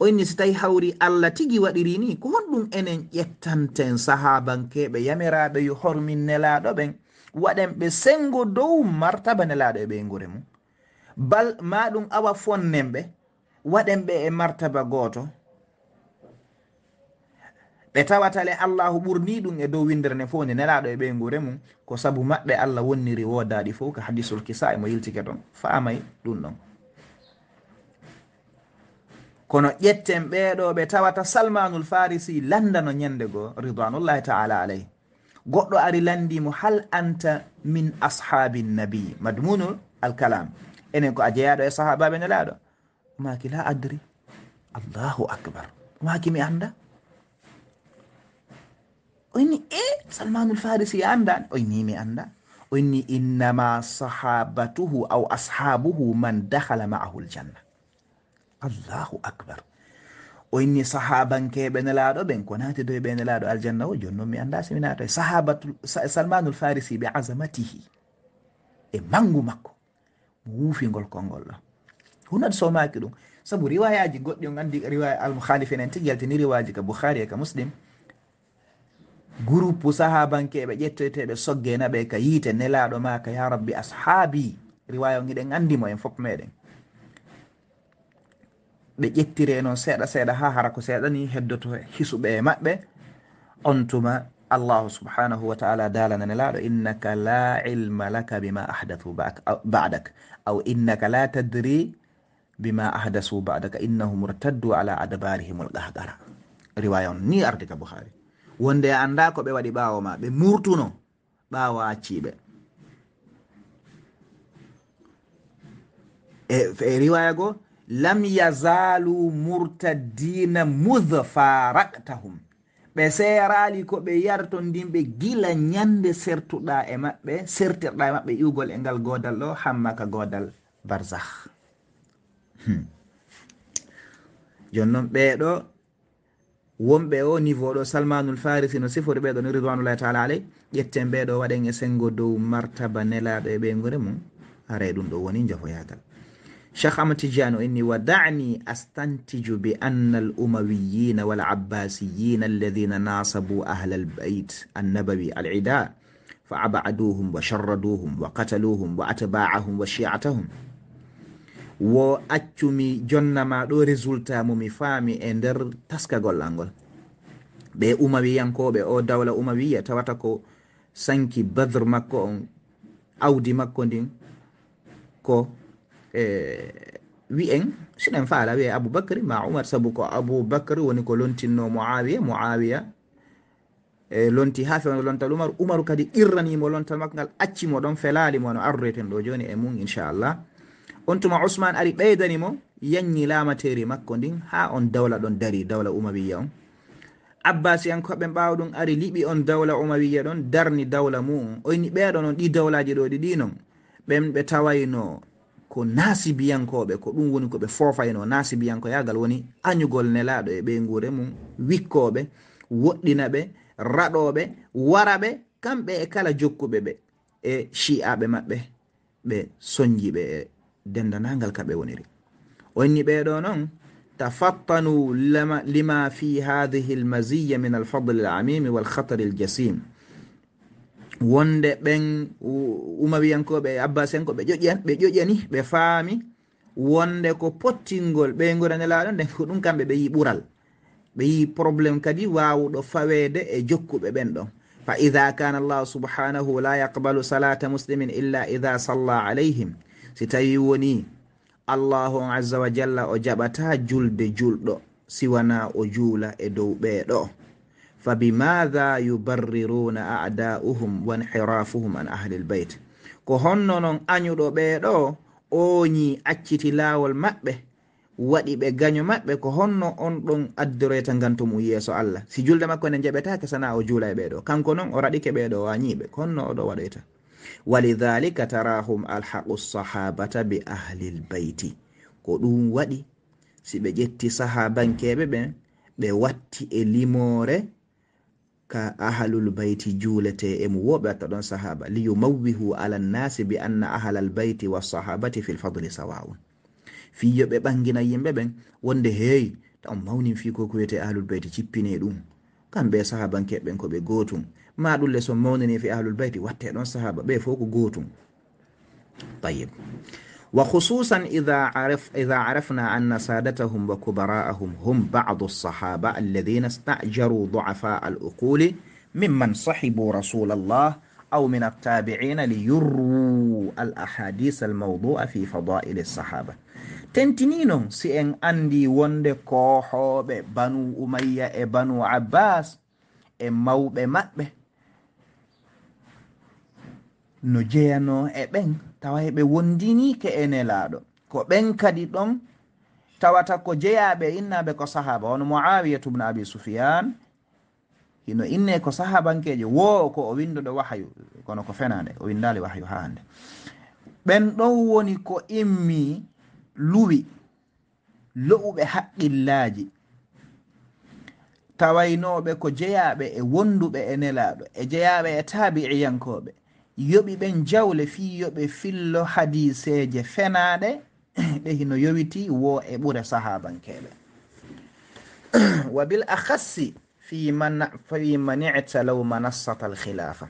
S1: o inni so tawi hawri allah tigi waɗiri ni ko honɗum enen ƴettanten sahabankeɓe yameraɓe yo hormin nelaɗo ɓen waɗen ɓe sengo dow martaba nelaɗo e ɓeygure mum bal maɗum awa fonnen ɓe waɗen ɓe e martaba goto ɓe tawata le allahu ɓurni ɗum e dow windere nde fo nde nelaɗo e ɓeyngure mum ko sabu maɓɓe allah wonniri wodaɗi fo ko hadisul kisa e mo yiltike ɗon faamay ɗum ɗon kono ƴetten ɓeɗo ɓe tawata salmanul farisi landano ñande goo ridwanullahi taala alayh goɗɗo ari landimo hal anta min ashabi nnabi madmunul alkalam enen ko a jeeyaɗo e sahabaɓe nelaɗo maki la adri allahu akbar maki mi anda inni e salmanul farisi andan o nimi anda o innama sahabatuhu au ashabuhu man dakhala maahu ljanna allahu akbar o inni sahabankeɓe nelaɗo ɓen ko nati do ɓe nelaɗo aljanna o joni noon mi anda somi nato e sahabatu salmanu lfarisi be azamatihi e mangu makko mo wuufigol kolngol ɗo hunat somaki ɗum saabu riwayaji goɗɗi o andi riwaya almuhalif enen tigi yaltini riwaji ka bouhari e ka muslim groupe sahabankeɓe ƴettoyteɓe soggenaɓe ka yiite nelaɗo maka ya rabbi ashabi riwaya giɗen andimo en foof meɗen ɓe ƴettire noon seeɗa seeɗa ha hara ko seeɗani heddoto hisuɓe maɓɓe on tuma allahu subhanahu wa taala dalana nelaɗo innaka la ilma laka bima ahdathu badak aw innaka la tadri bima ahdasu badaka innahum irtaddu ala adbarihim lgahgara riwaya on ni ardi bouhari wonde a anda ko ɓe waɗi ɓaawo ma ɓe murtuno ɓaawo acciɓe e, e riwaya goo lam yazalu murtadina mudh faraktahum ɓe seerali ko ɓe yarto ndinɓe gila ñande sertuɗa e maɓɓe sertirɗa e maɓɓe iwgol e ngal godal ɗo hammaka godal barzah hmm. jonnon ɓeeɗo wonɓe o niveau ɗo salmanul farisi no sifori ɓeɗo ni ridwanullahi taala alay ƴetten ɓeɗo waɗen e sengo dow martaba nelaɗo e ɓeygure mum aray ɗum ɗo woni jafoyagal cheikh amatidiano inni wa dani astantiju bi anna al umawiyina wal abbasiyina alladina nasabu ahla albeit annabawi al ida fa abaduhum wa sharraduhum wa qataluhum wa atba'ahum wa shi'atahum wo accumi jonnama ɗo résultat mumi faami e nder taskagollal ngol ɓe uma wiyankoɓe o dawla uma wiya tawata ko sanki badr makko on awdi makko ndin ko e wi'en siɗen faala wiye aboubacry ma oumar saabu ko aboubacry woni ko lontinno moawiya moawiya e lonti ha fewno lontal umaru umaru kadi irranimo lontal makko ngal accimo ɗon felalimo no arreten ɗo joni e mum inchallah on tuma usman ari ɓeydani mo yanñi lamateri makko ndin ha on dawla ɗon dari dawla umawiya on abbasi an koɓe ɓawa ɗum ari liɓi on dawla umawiya ɗon darni dawla mum oyni ɓeɗon on ɗi dawlaji ɗo ɗiɗi non ɓen ɓe tawayno ko nasibiyankoɓe ko ɗum woni koɓe fofayno nasibiyanko yagal woni añugol nelaɗo e ɓeygure mum wikkoɓe woɗɗina ɓe raɗoɓe wara ɓe kamɓe e kala jokkuɓe ɓe e shi'aɓe maɓɓe ɓe soñjiɓe dendanagal ka ɓe woniri onni ɓeɗo noon tafattanu lima fi hadihi lmaziya min alfadli alamimi walhatari aljasim wonde ɓen umawiyankoɓe abbasiyankoɓe ɓe ƴoƴani ɓe faami wonde ko pottingol ɓeygore nelaɗo nden ko ɗum kamɓe ɓe yi ɓural ɓe yi probléme kadi wawuɗo fawede e jokkuɓe ɓen ɗon fa ida kana allah subhanahu la yaqbalu salata muslimin illa ida salla alayhim si tawi woni allahu aza wa jalla o jaɓata julde julɗo siwana o juula e dow ɓeeɗo fabimaha yubarriruna adauhum wa inhirafuhum an ahli lbeyt ko honno non añuɗo ɓeeɗo ooñi acciti laawol maɓɓe waɗi ɓe gaño maɓɓe ko honno on ɗon addoreta ngantomum yeeso allah si julde makko ne jaɓetake sana o juula e ɓeeɗo kanko noon o raɗike ɓeeɗo o añiiɓe ko honno oɗo waɗoyta walidalika tarahum alhaqu sahabata bi ahli lbeyti ko ɗum waɗi si ɓe ƴetti sahabankeɓe ɓen ɓe watti e limore ka ahlulbeyti julete e mo woɓe watta ɗon sahaba liyumawwihu ala nnasi bi anna ahla lbeyti wasahabati fi lfadli sawaun fi yo ɓe ɓangina yimɓe ɓen wonde heewi ta on mawnin fi ko ko wiyete ahlulbeyti cippine ɗum kamɓe sahabankeɓe ɓen koɓe gotum ما دول leson mawnani في أهل البيت watte ɗon sahaba ɓe طيب وخصوصا إذا, عرف إذا عرفنا أن سادتهم وكبراءهم هم بعض الصحابة الذين استأجروا ضعفاء الأقول ممن صحبوا رسول الله أو من التابعين ليروا الأحاديث الموضوعة في فضائل الصحابة تنتنينو سيئن أندي وند كوحو بنو أمية إيه بنو عباس إيه موب مأبه no jeyano e ɓen tawa heɓe wondinike e nelaɗo ko ɓen kadi ɗon tawata ko jeyaɓe innaɓe ko sahaba wono moawiyatu bne abi sufiyan hino inne ko sahabankejo wo ko o windoɗo wahayu kono ko fenade o windali wahayu ha ande ɓen ɗon woni ko immi luwi lo'uɓe haqqillaji tawaynoɓe ko jeyaɓe e wonduɓe e nelaɗo e jeyaɓe e taabi iyankoɓe yoɓi ɓen jawle fi yoɓe fillo hadiseje fenaɗe ɗe hino yowiti wo e ɓure sahabankeɓe wa bil akhassi fiman ita law manassata alkhilafa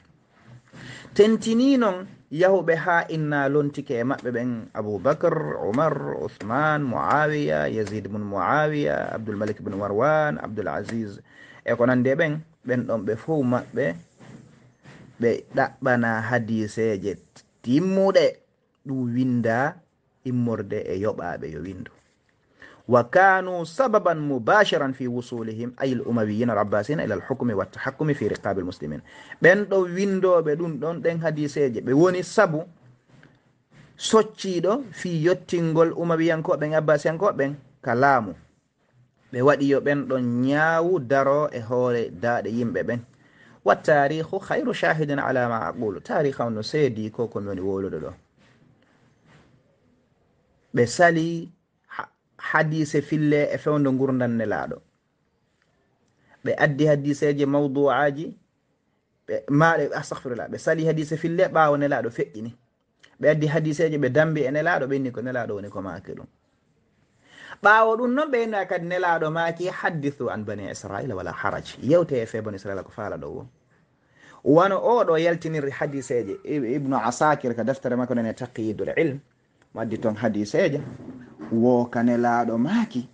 S1: tentini non yahuɓe ha inna lontike e maɓɓe ɓen aboubacar omar ouhman moawiya yazid mun moawiya abdulmalik bne marwan abdulazise e ko nande ɓen ɓen ɗon ɓe fo maɓɓe ɓe ɗaɓɓana hadiseje timmuɗe ɗum winda immorde e yoɓaɓe yo windu wa kanu sababan mubasharan fi wusulihim ay l umawiyin al abbasin ila lhukmi waltahakumi fi riqabi lmuslimin ɓen ɗo windoɓe ɗum ɗon ɗen hadiseje ɓe woni sabu socciɗo fi yottingol umawiyankoɓen abbasiyankoɓen ka laamu ɓe waɗiyo ɓen ɗon ñaawu daro e hoore daaɗe yimɓe ɓen والتاريخ خير شاهد على ما أقول تاريخ أنه سيدي كوكو من يقولوا دلو بسالي حديث في الله أفعون دنقرن دن نلادو بأدي حديث يجي موضوع عاجي ما أستغفر الله بسالي حديث في الله باو نلادو فئيني بأدي حديث يجي بدنبي نلادو بينيكو نلادو ونيكو ماكلو باو دون بينك نلادو ماكي حدثوا عن بني إسرائيل ولا حرج يوتي في بني إسرائيل كفالة دوو wano o ɗo yaltinirri hadiseje ibnu asakir ko deftere makko nene taqidul ilm waddi toon hadiseje wokane laaɗo maaki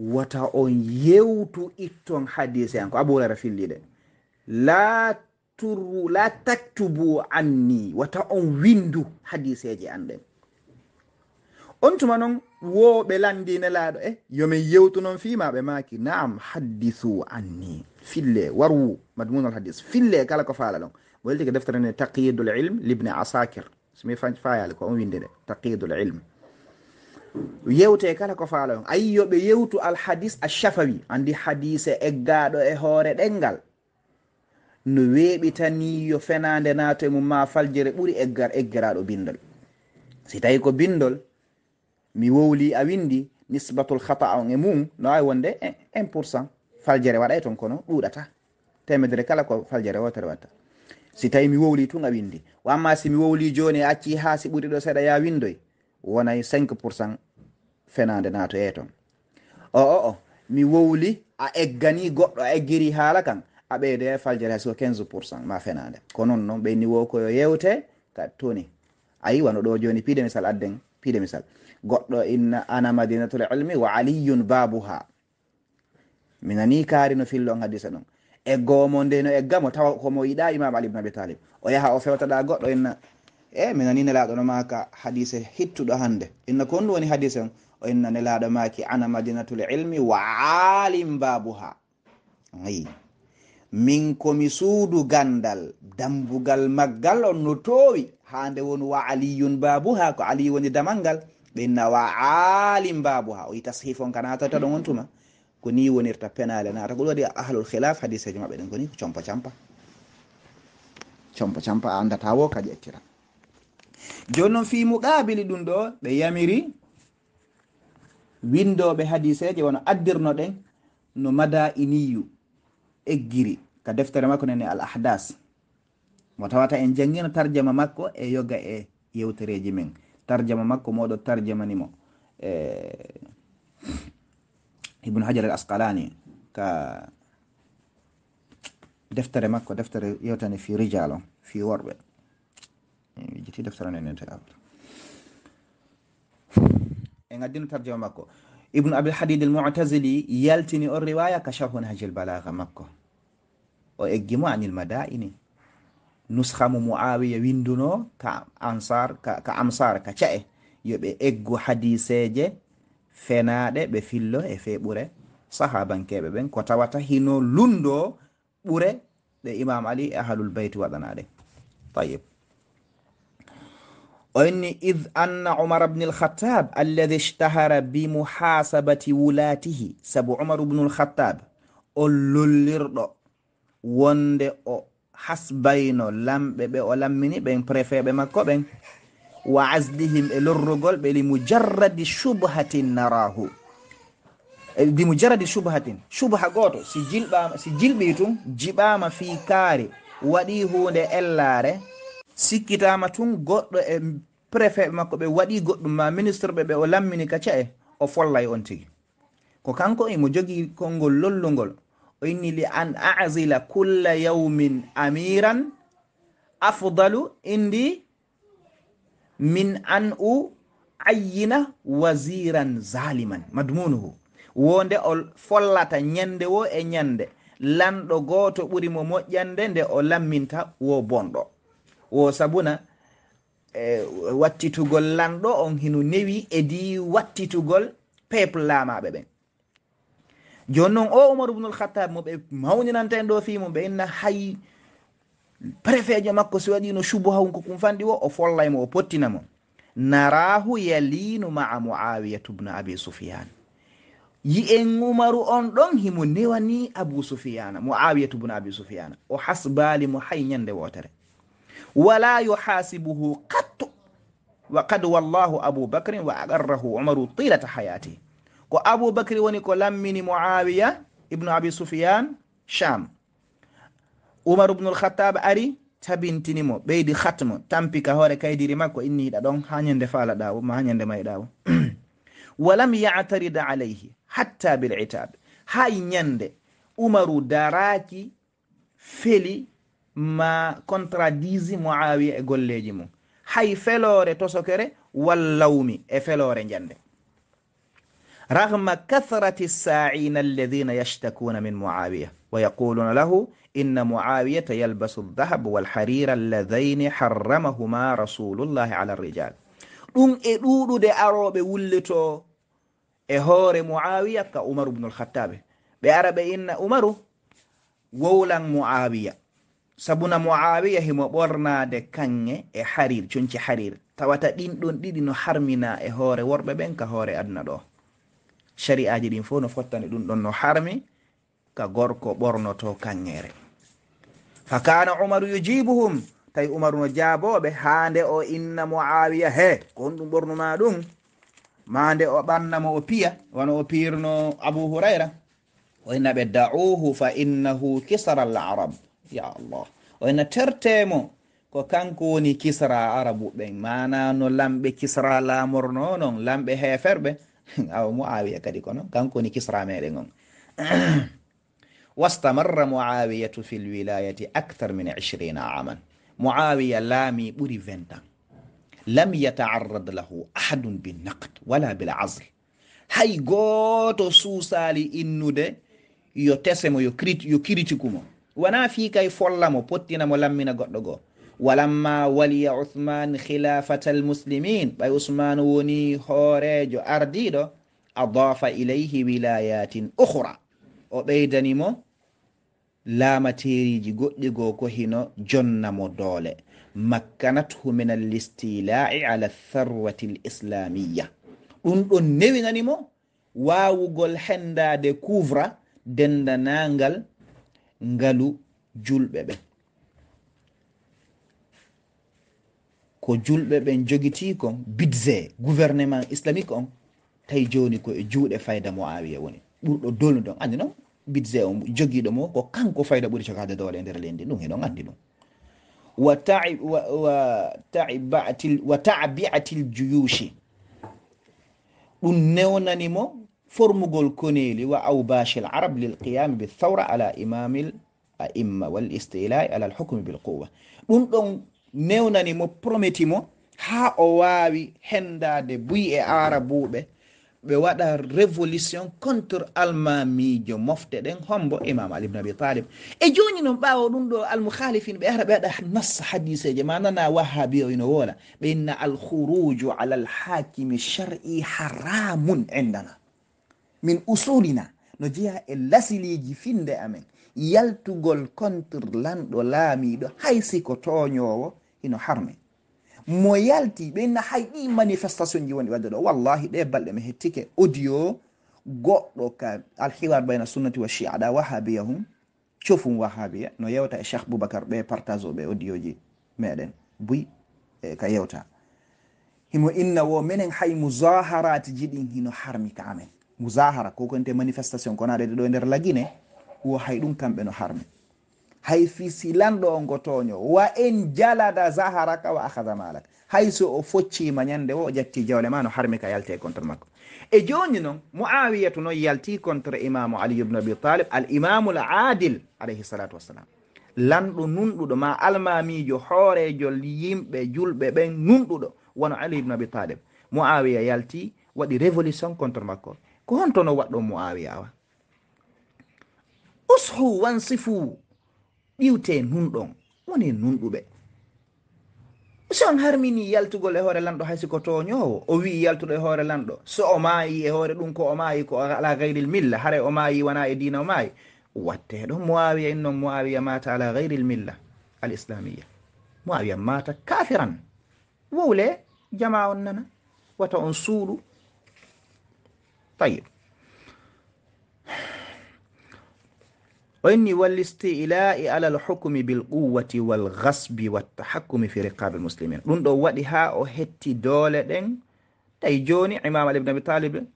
S1: wata on yewtu itton hadise an ko abuhurara filliɗe la turru la taktubu anni wata on windu hadiseje an ɗen on tuma noon wooɓe landinelaaɗo e eh, yomin yewtu noon fimaɓe maaki naam haddisu anni fille waru madmun al hadis fille kala ko faala ɗon ɓolti ko deftere nde taqiyidul ilm libne asakir somi fayali ko on winde nde taqiyidul ilm yewte kala ko faala on ayi yoɓe yewtu alhadis achafawi andi hadise eggaɗo e hoore ɗengal no weeɓitani yo fenande naato e mum ma faljere ɓuri eggar eggiraɗo bindol si tawi ko bindol mi wowli a windi nisbatul khata on e mum no wawi wonde 1 pourcent faljere waɗay ton kono ɗuɗata temedere kala ko faljere wotere watta si tawi mi wowli tunga windi wamma si mi wowli joni acci ha si ɓuri ɗo seeɗa ya windoy wonay 5 pourcent fenade nato e ton o o o mi wowli a eggani goɗɗo a eggiri haala kan a ɓeyde faljere hayso 15 pourcent ma fenade ko noon noon ɓe niwo koyo yewte ka toni ayi yiwano ɗo joni piide misal adden piide misal goɗɗo inna ana madinatul ilmi wa aliyun babuha mi nani kaari no fillo on hadisa ɗum eggowomo ndeno eggamo tawa homo yiɗa imam ali bne abi talib o yaha o fewtaɗa goɗɗo inna e mi nani nelaɗo no maka hadise hittuɗo hande inna ko ndu woni hadise on o inna nelaɗo maki ana madinatul ilmi wa alim babuha ayi min komi suudu gandal dambugal maggal on no towi hande won wa aliyun babuha ko aliy woni damal ngal ɓe inna wa alim babuha o yi tashif on kana tata ɗo on tuma mm -hmm. ko ni wonirta penale na ko ɗum ahlul khilaf hadiseji ya jama be koni ko compa champa compa campa a andata wo kadi ettira joni noon fi muqabili ɗum ɗo be yamiri windoɓe hadiseje ya wono addirno den no mada iniyu eggiri ka deftere makko nene al ahdas mo tawata en jangina tarjama makko e yoga e yewtereji men tarjama makko tarjama nimo e eh, ابن حجر الأسقلاني ك دفتر مكة دفتر يوتني في رجاله في وربة يعني جيتي دفتر أنا نتاع إن عندنا ترجمة مكة ابن أبي الحديد المعتزلي يلتني الرواية كشرح نهج البلاغة مكة وإجمع عن المدائن نسخة معاوية ويندونو كأنصار كأمصار كشئ يبقى إجو حديثة fenaɗe ɓe fillo e fe ɓure sahabankeɓe ɓen ko tawata hino lundo ɓure ɗe imam ali e ahalul beyti waɗanaɗe tayib o inni id anna umar bne alkhatab alladi ishtahara bi muhasabati wulatihi sabu umar bnu o lollirɗo wonde o hasbayno lamɓe ɓe o lammini ɓen préfet ɓe makko ɓen wa asdihim e lorrogol ɓe li mujarradi subhatin narahu bi e mujarradi subhatin subha gooto si jilɓama si jilɓi tun jiɓama fi kaari waɗi hunde ellaare sikkitama tun goɗɗo e préfet ɓe makko ɓe waɗi goɗɗum ma ministre ɓe ɓe o lammini kaca e o follay on tigi ko kanko imo e jogui konngol lollugol o inni li an ajila culla yawmin amiran afdalu indi min an u ayyina wasiran zaliman madmunuhu wonde o follata ñande wo e ñande lanɗo goto ɓuuri mo moƴƴande nde o lamminta wo bonɗo wo sabuna e wattitugol lanɗo on hino newi e di wattitugol peple lamaɓe ɓen joni noon o oumar ubnul khattab moɓe mawninanta en ɗo fimo ɓe inna hay préfet jo makko so waɗino subaha hunko kumfandi wo o folla o pottinamo narahu yalinu maa moawiyatu bnu abi sufiyan yi'en umaru on ɗon himo newani abu sufiyana moawiyatu bnu abi sufiyana o hasbali hay ñande wotere wala yuhasibuhu qattu wa kad wallahu aboubacrin wa aqarrahu umaru tilata hayatih ko aboubacry woni ko lammini moawiya ibnu abi sufiyan cham umar ubnul khattab ari tabintinimo ɓeydi hatmo tampika hoore kaydiri makko inni yiɗa ɗon ha ñande faala ɗawo ma ha ñande may wa walam yatarida alayhi hatta bil hay ñande umaru daraki feli ma contradisi moawiya e golleji mum hay felore tosokere wallawmi e felore jande rahma kathrati saina alladina yashtakuna min moawiya wayaquluna lahu inna muawiyata yalbasu aldahab walharira alladhaini harramahuma rasulu llahi ala rijal ɗum e ɗuɗude arooɓe wullito e hoore muawiya ka umaru bnu lkhattabe ɓe ara ɓe inna umaru wowlan muawiya sabuna muawiya himo ɓornade kanŋe e harir conci harir tawata ɗin ɗon ɗiɗi no harmina e hoore worɓe ɓen ka hoore adna ɗo shari aji ɗin fo no fottani ɗum ɗon no harmi ka gorko ɓornoto kanŋere fa kana umaru yujibuhum tawi umaru no jaaboɓe haande o inna moawiya he ko honɗum ɓornuma ɗum maande o ɓannamo o piya wona o piirno abu hurayra o inna ɓe da'uhu fa innahu kisara al arab ya allah o inna tertemo ko kanko woni kisra arabu ɓen mana no lamɓe kisra lamorno noon lamɓe heferɓe awa moawiya kadi ko noon kanko woni kisra meɗen on واستمر معاوية في الولاية أكثر من عشرين عاما معاوية لامي بوري فينتا لم يتعرض له أحد بالنقد ولا بالعزل هاي غوتو سوسا إنو دي يتسمو يكريت يكريتكمو وانا في كاي فولامو بوتينا ملمنا غدغو ولما ولي عثمان خلافة المسلمين باي عثمان وني هوريجو أرديدو أضاف إليه ولايات أخرى o ɓeydani mo laamateriji goɗɗi go ko hino jonna mo doole makkanathu min alistilai ala tharwati l islamiya ɗum ɗon newinani mo waawugol hendade couvra dendanangal ngalu julɓe ɓen ko julɓe ɓen jogiti kon budget gouvernement islamique on tawi joni ko e juuɗe fayda mo awiya e woni ɓurɗo dolnu ɗon andi noon bidze o jogiiɗo mo ko kanko fayda ɓuri cokaade doole e nder leydi ɗum heɗon anndi ɗum wa taabiatil juyushi ɗum newnani mo formugol koneeli wa aubashi l arab lilqiyami bi thawra ala imamil a imma wal istilai ala l hukme bil quwa ɗum ɗon newnani mo prometi mo haa o waawi henndaade buyi e arabuuɓe ɓe waɗa révolution contre almamijo mofte ɗen hombo imam ali bne abi talib e joni noon ɓawo ɗum ɗo almouhalifine ɓe ara ɓe waɗa nassa hadiseje manana wahabi o ino wona ɓe inna alhuruju ala alhakimi shar'i haramun indana min usulina no jeeya e lasiliji finde amen yaltugol contre lanɗo laamiɗo haysi ko toñowo ino harme mo yalti ɓenna hay ɗi manifestation ji woni wadde ɗo wallahi ɗe balɗe mi hettike audio goɗɗo ka alhiwar bayna sunnati wa chia ɗa wahabiya hum cofum wahabiya no yewta e cheikh boubacar ɓe partage oɓe audio ji meɗen buy e ka yewta himo inna wo minen hay mousaharati ji ɗin hino harmi kaamen mousahara kokonte manifestation konaɗede ɗo e nder laguine wo hay ɗum kamɓe no harmi hay fi silanɗo o ngo toño wa en jalada zaharaka wa ahada malak hayso o foccima ñande wo o jatti jawle ma no harmi ka yalte contre makko e joni noon moawiyatu noon yalti contre imamu aliyubnu abi talib al imamu l adil alayhi salatu wassalam lanɗo nunɗuɗo ma almamijo hoorejol yimɓe julɓe ɓen nunɗuɗo wono aliyubnu abi talib moawiya yalti waɗi révolution contre makko ko hontono waɗɗo moawiya wa ushu wansifu ɗiwte nunɗon woni nunɗuɓe so on harmini yaltugol e hoore lanɗo haysi ko toñowo o wi'i yaltuɗo e hoore lanɗo so o maayi e hoore ɗum ko o maayi ko ala gayril milla hara o maayi wona e dina o maayi watteɗon mowawiya innon mowawiya mata ala gayril milla al islamia mowawiya mata kafiran wowle jama on nana wata on suuɗu tayib وإني والاستيلاء على الحكم بالقوة والغصب والتحكم في رقاب المسلمين لندو ودها أو هتي دولة دين تيجوني عمام ابن أبي طالب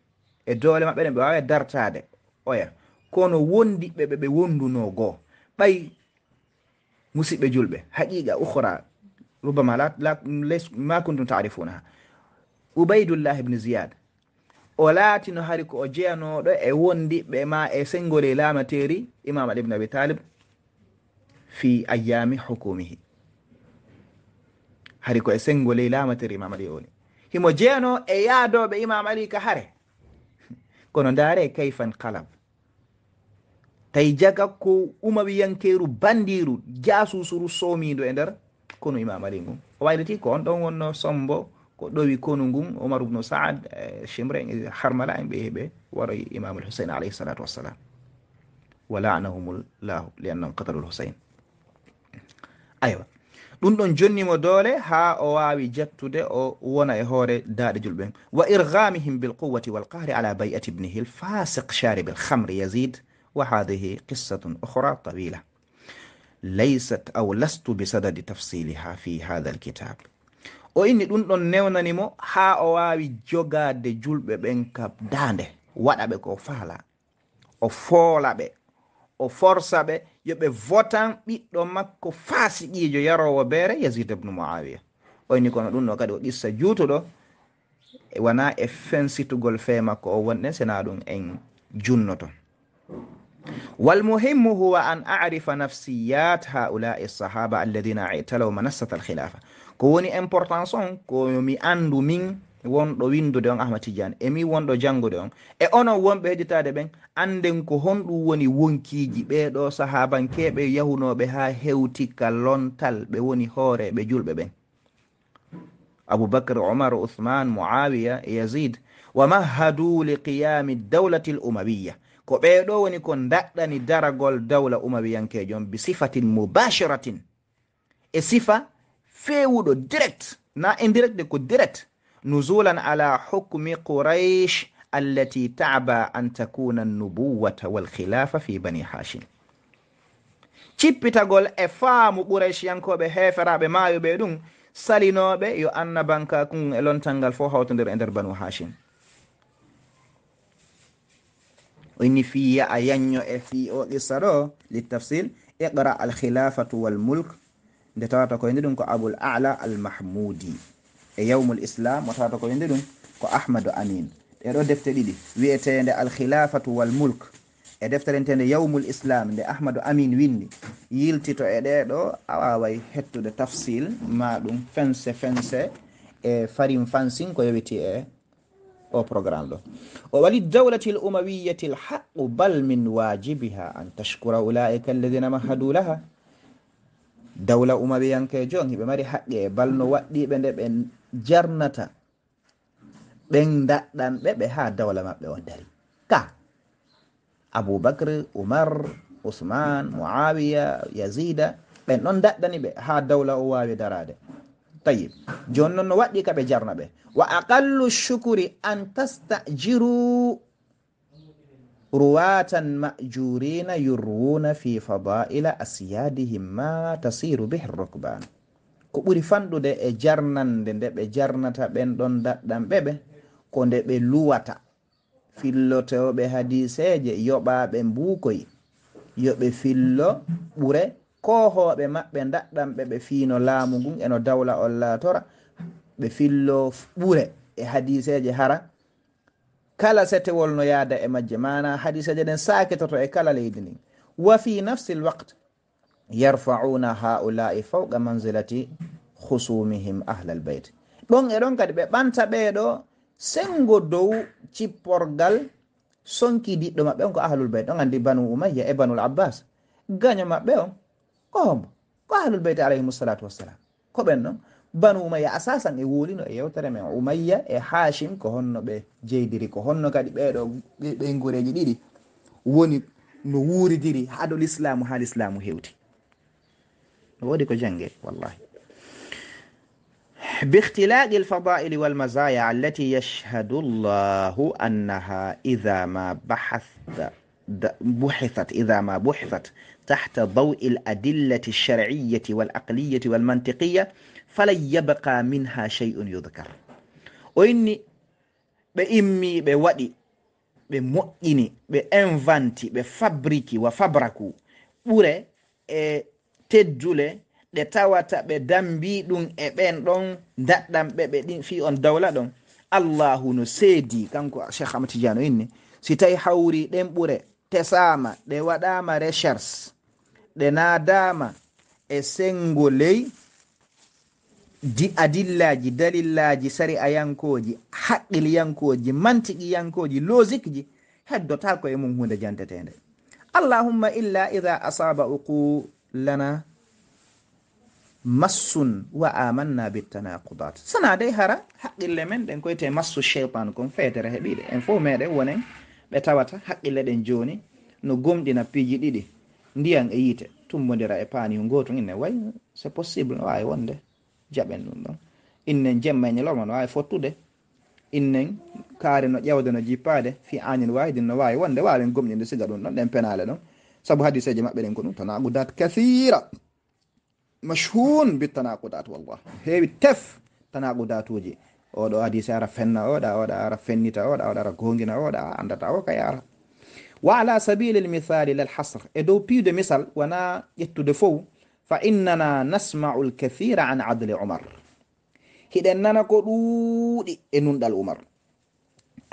S1: الدولة ما بين بواية دارتا دي ويا كونو وندي ببب وندو نو غو باي مسيب جلب حقيقة أخرى ربما لا, لا ليس ما كنتم تعرفونها عبيد الله بن زياد o laatino hari ko o jeyanoɗo e wondiɓɓe ma e senngore lamateri imam ali bne abi talib fi ayami hukumihi hari ko e senngole lamateri imam ali oni himo jeyano e yaadoɓe imam ali ka hare kono ndaare e kayfan kalab tawi jaga ko umawiyankeru bandiru jasusuru somiɗo e nder kono imam ali ngum o wayliti ko on ɗon wonno sombo ko ɗowi konu ngun omar ubnu saad chimre en harmala en ɓe heeɓe waray imamu lhusain alayhi salatu wassalam wa lanahum llahu li annahum qatalu lhusain aywa ɗum ɗon jonnimo doole ha o wawi jattude o wona e hoore daaɗe julɓen wa irgamihim bilquwati walqahri ala bay'ati ibnihi lfasiq sharib alhamri yazid wa hadihi qissatun ukhra tawila laysat aw lastu bisadadi tafsiliha fi hada alkitab o inni ɗum ɗon newnani mo haa o waawi jogaade julɓe ɓen ka daande waɗa ɓe ko faala o foola ɓe o forsa ɓe yo ɓe votan ɓiɗɗo makko faasiqiijo yarowo beere yasid bnu moawiya o inni kono ɗum ɗo kadi o ɗissa juutuɗo e wona e fensitugol fee makko o wonɗen sena ɗum en junnoto walmuhimmu huwa an arifa nafsiyat haulai sahaba alladina italawma nassata alkhilafa ko woni importance on komi andu min wonɗo windude on ahma tidiane emi wonɗo jangude on e onon wonɓe heditade ɓen anden ko honɗum woni wonkiji ɓeɗo sahabankeɓe yahunoɓe ha hewti ka lontal ɓe woni hooreɓe julɓe ɓen aboubacre omar ouhman moawiya yazid wa mahadu li qiyami dawlati l umawiya ko ɓeɗo woni ko daɗɗani daragol dawla umawiyankejon bi sifatin mubasharatin e sifa fewuɗo direct na indirect de ko direct nuzulan ala hukmi quraish التي تعبى أن تكون النبوة والخلافة في بني هاشم cippitagol e faamu ɓurayciyankoɓe heeferaɓe maayo be ɗum salinoɓe yo annabanka kun e lontalngal fof hawtodir e nder banu hachim inni fiya a yanño e fi o qissa ɗo littafsil nde tawata ko yende ɗum ko abul ala al mahmudi e yawmul islam mo tawata ko yende ɗum ko ahmadu amin ɗeɗo defte ɗiɗi wiyetede al khilafatu wal mulk e defterentede yawmul islam nde ahmadu amin winni yiltito e ɗeɗo a waway hettude tafsil ma ɗum fense fense e farim fansin ko yewiti e o programme ɗo o wali dawlati l umawiyati l haqu bal min wajibiha an tashkura ulaika alladina mahadu laha dawla umawiyankejo hiɓe mari haqqe e balno waɗɗiɓe nde ɓe jarnata ɓen daɗɗanɓe ɓe ha dawla maɓɓe o dari ka aboubacre umar usman moawiya yazida ɓen ɗon daɗɗani ɓe ha dawla o wawi darade tayib joni noon no waɗɗi ka ɓe jarna ɓe wa aqallu shukuri an tastajiruu ruwatan majurina yurwuna fi fadaila asyadihim ma tasiru bih rukban ko ɓuri fanɗude e jarnande nde ɓe jarnata ɓen ɗon daɗɗan ɓeɓe ko nde ɓe luwata fillotoɓe hadiseje yoɓaɓe mbukoyi yoɓe fillo ɓure kohoɓe maɓɓe daɗɗan ɓe ɓe fino laamu ngun eno dawla on latora ɓe fillo ɓure e hadiseje hara kala setewol no yaada e majje mana hadisa je ɗen saketoto e kala leydi ndin wa fi nafsi l waqt yarfauna haulai fawqa manzilati khusumihim ahla l beyt ɗon e ɗon kadi ɓe ɓanta ɓeeɗo sengo dow cipporgal sonki diɗɗo maɓɓe on ko ahlul beyt ɗon andi banu umayya e banul abbas gaño maɓɓe on ko hombo ko ahlul beyt alayhimu salatu wassalam ko ɓen non بنو أمية أساسا يقولون أيوة ترى من أمية حاشم كهون ب جيدري كهون كدي بيرو بينغوري جديدي وني نوري جديدي هذا الإسلام هذا الإسلام هيوتي نودي كجنجة والله باختلاق الفضائل والمزايا التي يشهد الله أنها إذا ما بحثت بحثت إذا ما بحثت تحت ضوء الأدلة الشرعية والأقلية والمنطقية falan yabqa minha shay'un yudkar o inni ɓe immi ɓe waɗi ɓe moƴƴini ɓe invanti ɓe fabriki wa fabraku ɓure e teddule ɗe tawata ɓe dambi ɗum e ɓen ɗon daɗɗamɓe ɓe ɗin fi on dawla ɗon allahu no seedi kanko cheikh amatidiane o inni si tawi hawri ɗen ɓure tesama ɗe waɗama recherche ɗe nadama e sengo ley di adillaji dalillaji sari a yankoji haqqil yankoji mantiqi yankoji logique ji heddota koye mum hunde jantetende allahumma illa ida asaba uqulana massun wa amanna bitanaqudat sana dey hara haqqille men ɗen koyte massu cheitan kon fetere heɓiɗe en fo meɗen wonen ɓe tawata haqqille ɗen joni no gomɗina piiji ɗiɗi ndiyan e yiite tumbodira e paniu gotu inne way c'est possible no wawi wonde jaɓen ɗum ɗon innen jemma e ñalo ma no wawi fottude innen kaari no ƴewde no jippade fi ani no wawi din no wawi wonde wawen gomƴinde siga ɗum ɗon ɗen penale ɗon saabu hadice ji maɓɓe ɗen ko ɗum tanaqudat kathira mashhun bi tanaqudat wallah heewi tef tanaqudatuji oɗo hadice ara fenna oɗa oɗa ara fennita oɗa oɗa ara gongina oɗa a andata o kay ara wa ala sabili lmithali lalhasre e dow piwde misal wona ƴettude fof فإننا نسمع الكثير عن عدل عمر هدنا نقول إنن دال عمر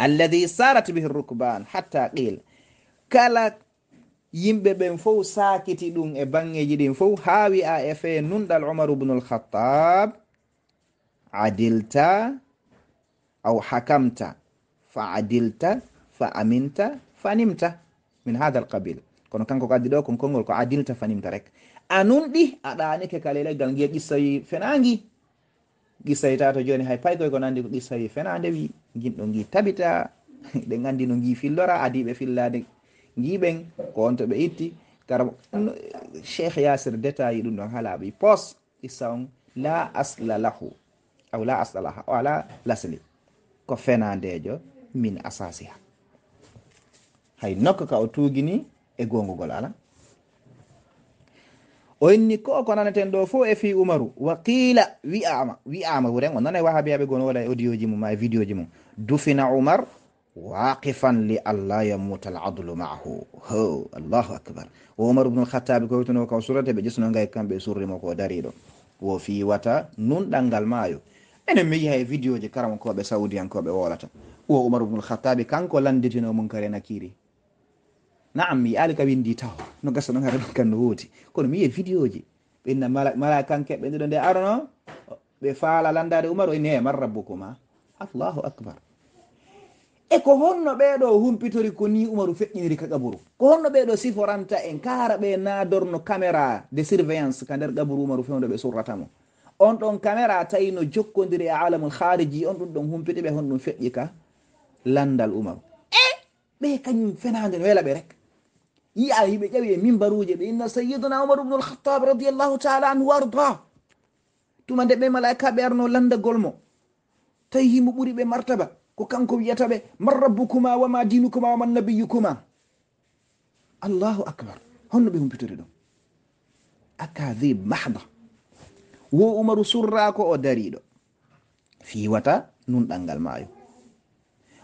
S1: الذي سارت به الركبان حتى قيل كلا يمبي بن فو ساكتي دون إبان يجدين فو هاوي آفي نن دال بن الخطاب عدلت أو حكمت فعدلت فأمنت فنمت من هذا القبيل كونو كانكو قادي دوكو كونغول كو عدلت فنمت رك a numɗi a ɗanike ka leleggal ngiya ƴissawi fenagi ƴissawi tato joni hay paykoy ko nandi ko ƴissawi fenade wi ginɗo gi tabita ɗe gandi no gi fillora adiɓe fillade giɓen ko on to ɓe itti kara cheikh yasir détaille ɗum ɗon halaɓi pos issa on la asla lahu aw la aslalaha wala lasli ko fenandejo min asasiha hay nokka ka o tuugini e gongogol ala o enni ko ko nanaten ɗo fof e fi umaru wa qila wi'ama wi'ama huren o nana e wahabiyaɓe gon wala e audio ji mum ma e vidéo ji mum dufina umar waqifan li allah yamuta al adlu maahu ho allahu akbar o umaru bnul khattabi ko witano kam surate ɓe jisno gay kamɓe surri ko dariɗo wo fi wata nunɗal ngal maayo enen mi yiha e vidéo ji karama koɓe saudiyankoɓe wolata wo umaru bnul khattabi kanko landitino kare nakiri naam mi yiyali ka windi taw no gasa no gara ɗum kan no wooti kono mi yiye vidéo ji ɓenna malaka kanke ɓe ndeɗo nde arano ɓe faala landade umaro ene marrabbokoma allahu acbar e ko honno ɓeɗo humpitori ko ni umaru feƴƴiniri ka gaburu ko honno ɓeɗo siforanta en kara ɓe nadorno caméra de surveillance ka nder gaburu umaru fewdo ɓe surratamo on ɗon caméra tawi no jokkodiri e alamul hariji on ɗum ɗon humpitiɓe honɗum feƴƴi ka landal umaru e ɓe kañum fenade no wela ɓe rek yi'a yiɓe ƴawi e mimbaruji ɓe inna sayiduna omar ubnulhatab radiallahu taala anhu arda tuma nde ɓe malaikaɓe arno landagol mo tawi himo ɓuri ɓe martaba ko kanko wiyata ɓe man rabbukuma wama dinukuma waman nabiyukuma allahu akbar honno ɓe humpitori ɗum acadib mahda wo umaru surrako o dariɗo fiwata nunɗal ngal maayo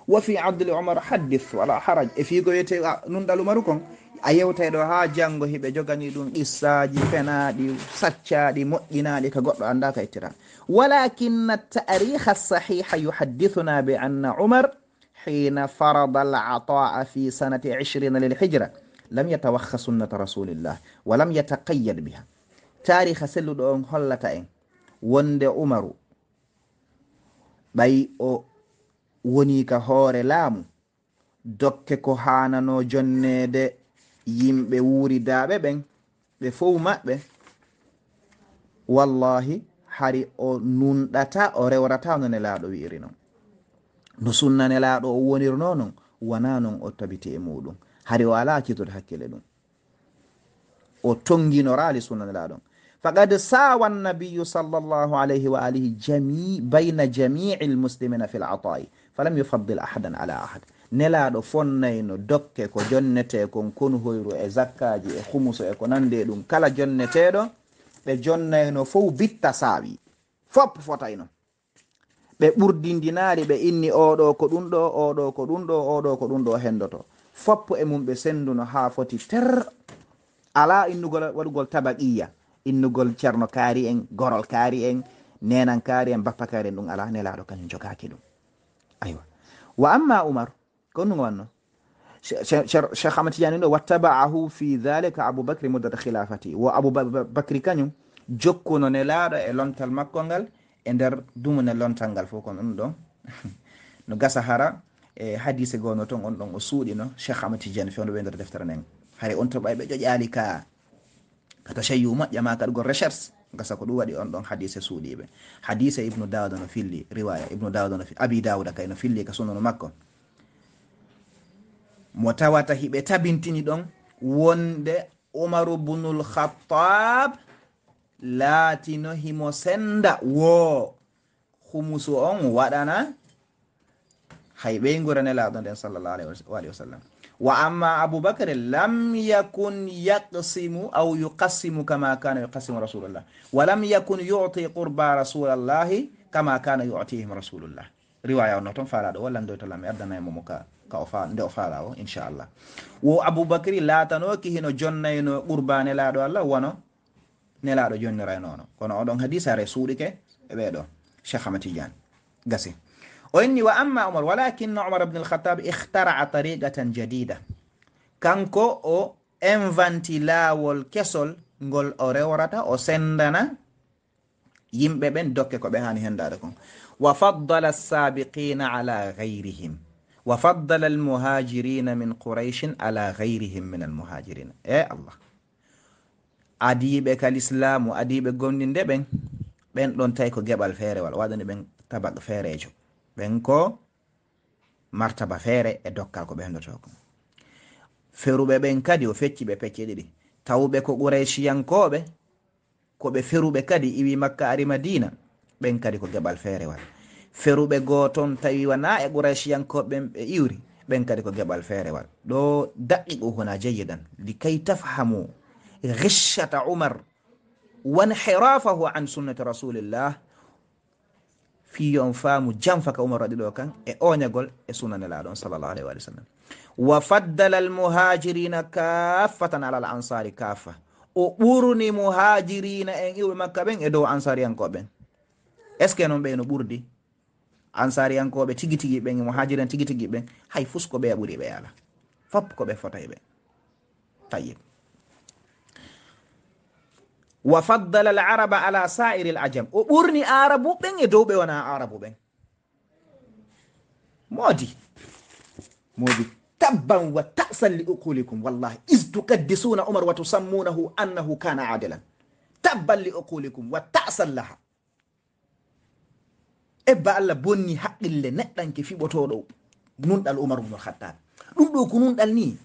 S1: wa fi abdoul omar haddis wala haraj e fiigo wiyete nunɗal umaru kon a yewtay ɗo ha janngo heɓe jogani ɗum qissaji fenaɗi saccaɗi moƴƴinaɗi ko goɗɗo annda ka ittira walakinna tariha sahiha yuhaddithuna be anna umar حين فرض العطاء في سنة عشرين للحجرة لم يتوخى سنة رسول الله ولم يتقيد بها تاريخ سلو دون هلتين وند عمر ɓay o woni ka hoore laamu dokke ko haanano jonneede yimɓe wuuridaaɓe ɓen ɓe fof maɓɓe wallahi hari o nunɗata o rewrata no nelaaɗo wi'iri noon no sunna nelaaɗo o wonirno non wona noon o tabiti e muɗum hari o alaa citode hakkille ɗum o tonnginoraali sunna nelaaɗon faqad saawa annabiyu sallllahu alayhi wa alihi jami bayna jamii lmuslimina fi lataa'i falam yufaddil ahadan ala ahad nelaɗo fonnayno dokke ko jonnete kon konu hoyru e zakkaji e humuso e ko nande ɗum kala jonneteɗo ɓe jonnayno fo bitta saawi fop fotayno ɓe ɓurdindinaari ɓe inni oɗo ko ɗumɗo oɗo ko ɗumɗo oɗo ko ɗumɗo hendoto foppo e mum ɓe senduno ha foti ter ala innugol waɗugol tabaqiya innugol ceerno kaari en gorol kaari en nenan kaari en bappa kaari en ɗum ala nelaɗo kañum jogaki ɗum aywa wa amma umar ko onɗum wanno cheikh amatidiani ɗo wattaba'ahu fi dalika aboubacry muddata khilafati wo aboubacry kañum jokkuno ne laaɗo e lontal makko ngal e nder dumune lontal ngal fof kon ɗum ɗon no gasa hara e hadise gono ton on ɗon o suuɗino cheikh amatidiani fewno ɓe e nder deftere nden hay on to ɓayɓe ƴoƴali ka ka tashayyu moƴƴa ma kadgol recherche gasa ko ɗum waɗi on ɗon hadise suuɗiɓe hadise ibnu dawda no filli riwaya ibnu dawda no abi dawda kay no filli ka sunnano makko mo tawata hiɓe tabintini ɗon wonde umaru bunul khatab laatino himo senda woo humusu on waɗana hay ɓeygurane laaɗo nden sallallah alayh wali wa sallam وأما أبو بكر لم يكن يقسم أو يقسم كما كان يقسم رسول الله ولم يكن يعطي قربى رسول الله كما كان يعطيهم رسول الله رواية ونطن فالا دو ولا ندو تلام يدنا يمومك كأوفا ندو فالا إن شاء الله وأبو بكر لا تنوكي هنا جنة هنا قربى نلادو الله ونو نلادو جنة رأي نونو كنا أدون حديث رسولك بيدو شيخ أمتي جان قسي واني واما عمر ولكن عمر بن الخطاب اخترع طريقه جديده كانكو او انفانتي لاول كسل نقول اوريورتا او سندنا يمبه بن دوكي كو بهاني هنداركم وفضل السابقين على غيرهم وفضل المهاجرين من قريش على غيرهم من المهاجرين يا إيه الله اديبك الاسلام واديب غوندين دبن بن دون تايكو جبل فيري وادني بن تبق فيريجو ɓen ko martaba feere e dokkal ko ɓendotoko feruɓe ɓen kadi o fecci ɓe pecce ɗiɗi tawɓe ko qurayciyankoɓe koɓe feruɓe kadi iwi makka ari madina ɓen kadi ko geɓal feere wala feruɓe goo toon tawi wana e qurayciyankoɓe ɓe iwri ɓen kadi ko geɓal feere wal ɗo daqiqu hona jayidan likay tafhamu ghishata umar wanhirafahu an sunnati rasulillah fiyon faamu jam faka umaro waɗi ɗo kan e oñagol e sunanelaɗon sallllahu alayh walih w sallam wa faddala almuhajirina kaffatan ala al ansari kaffa o ɓurni muhajirina en iwɓe makka ɓen e dow ansariyankoɓen est ce que noon ɓe no ɓurdi ansariyankoɓe tigi tigi ɓen e muhajirin tigi tigi ɓen hay fusko ɓeya ɓuuri ɓe yala fop ko ɓe fotay ɓe tayyib وفضل العرب على سائر العجم وبرني عرب بين يدو بين عرب بين مودي مودي تبا وتأسا لأقولكم والله إذ تقدسون عمر وتسمونه أنه كان عادلا تبا لأقولكم وتأسا لها إبا الله بني حق اللي نتنك في بطولو نوند الأمر بن الخطاب نوند الأمر بن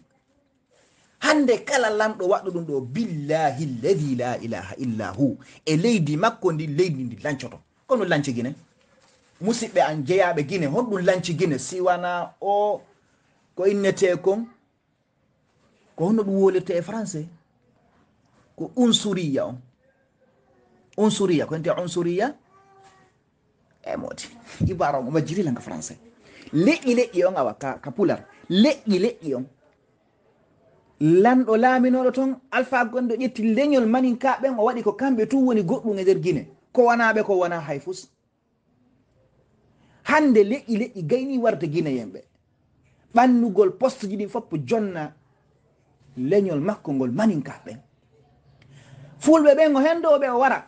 S1: hande kala lamɗo waɗu ɗum ɗo billahi ladi la ilaha illa hu e leydi makko ndi leydi ndi lancoto ko ɗum lanci guine musidɓe an jeyaɓe guine hon ɗum lanci guine siwana o ko innetekon ko honno ɗum wolirte e français ko unsuria on unsuria ko ente unsuria ey moti ibara o majjiri langa français leƴƴi leƴƴi on awa ka, ka pular leƴƴi leƴƴi on lanɗo laaminoɗo toon alpha gonɗo ƴetti leñol manin ka ɓen o waɗi ko kamɓe tun woni goɗɗum e nder guine ko wanaɓe ko wona hay fus hande leƴƴi leƴƴi gayni warde guine yemɓe ɓannugol poste ji ɗin fop jonna leñol makko ngol manin ka ɓen fulɓe ɓen o hendoɓe o wara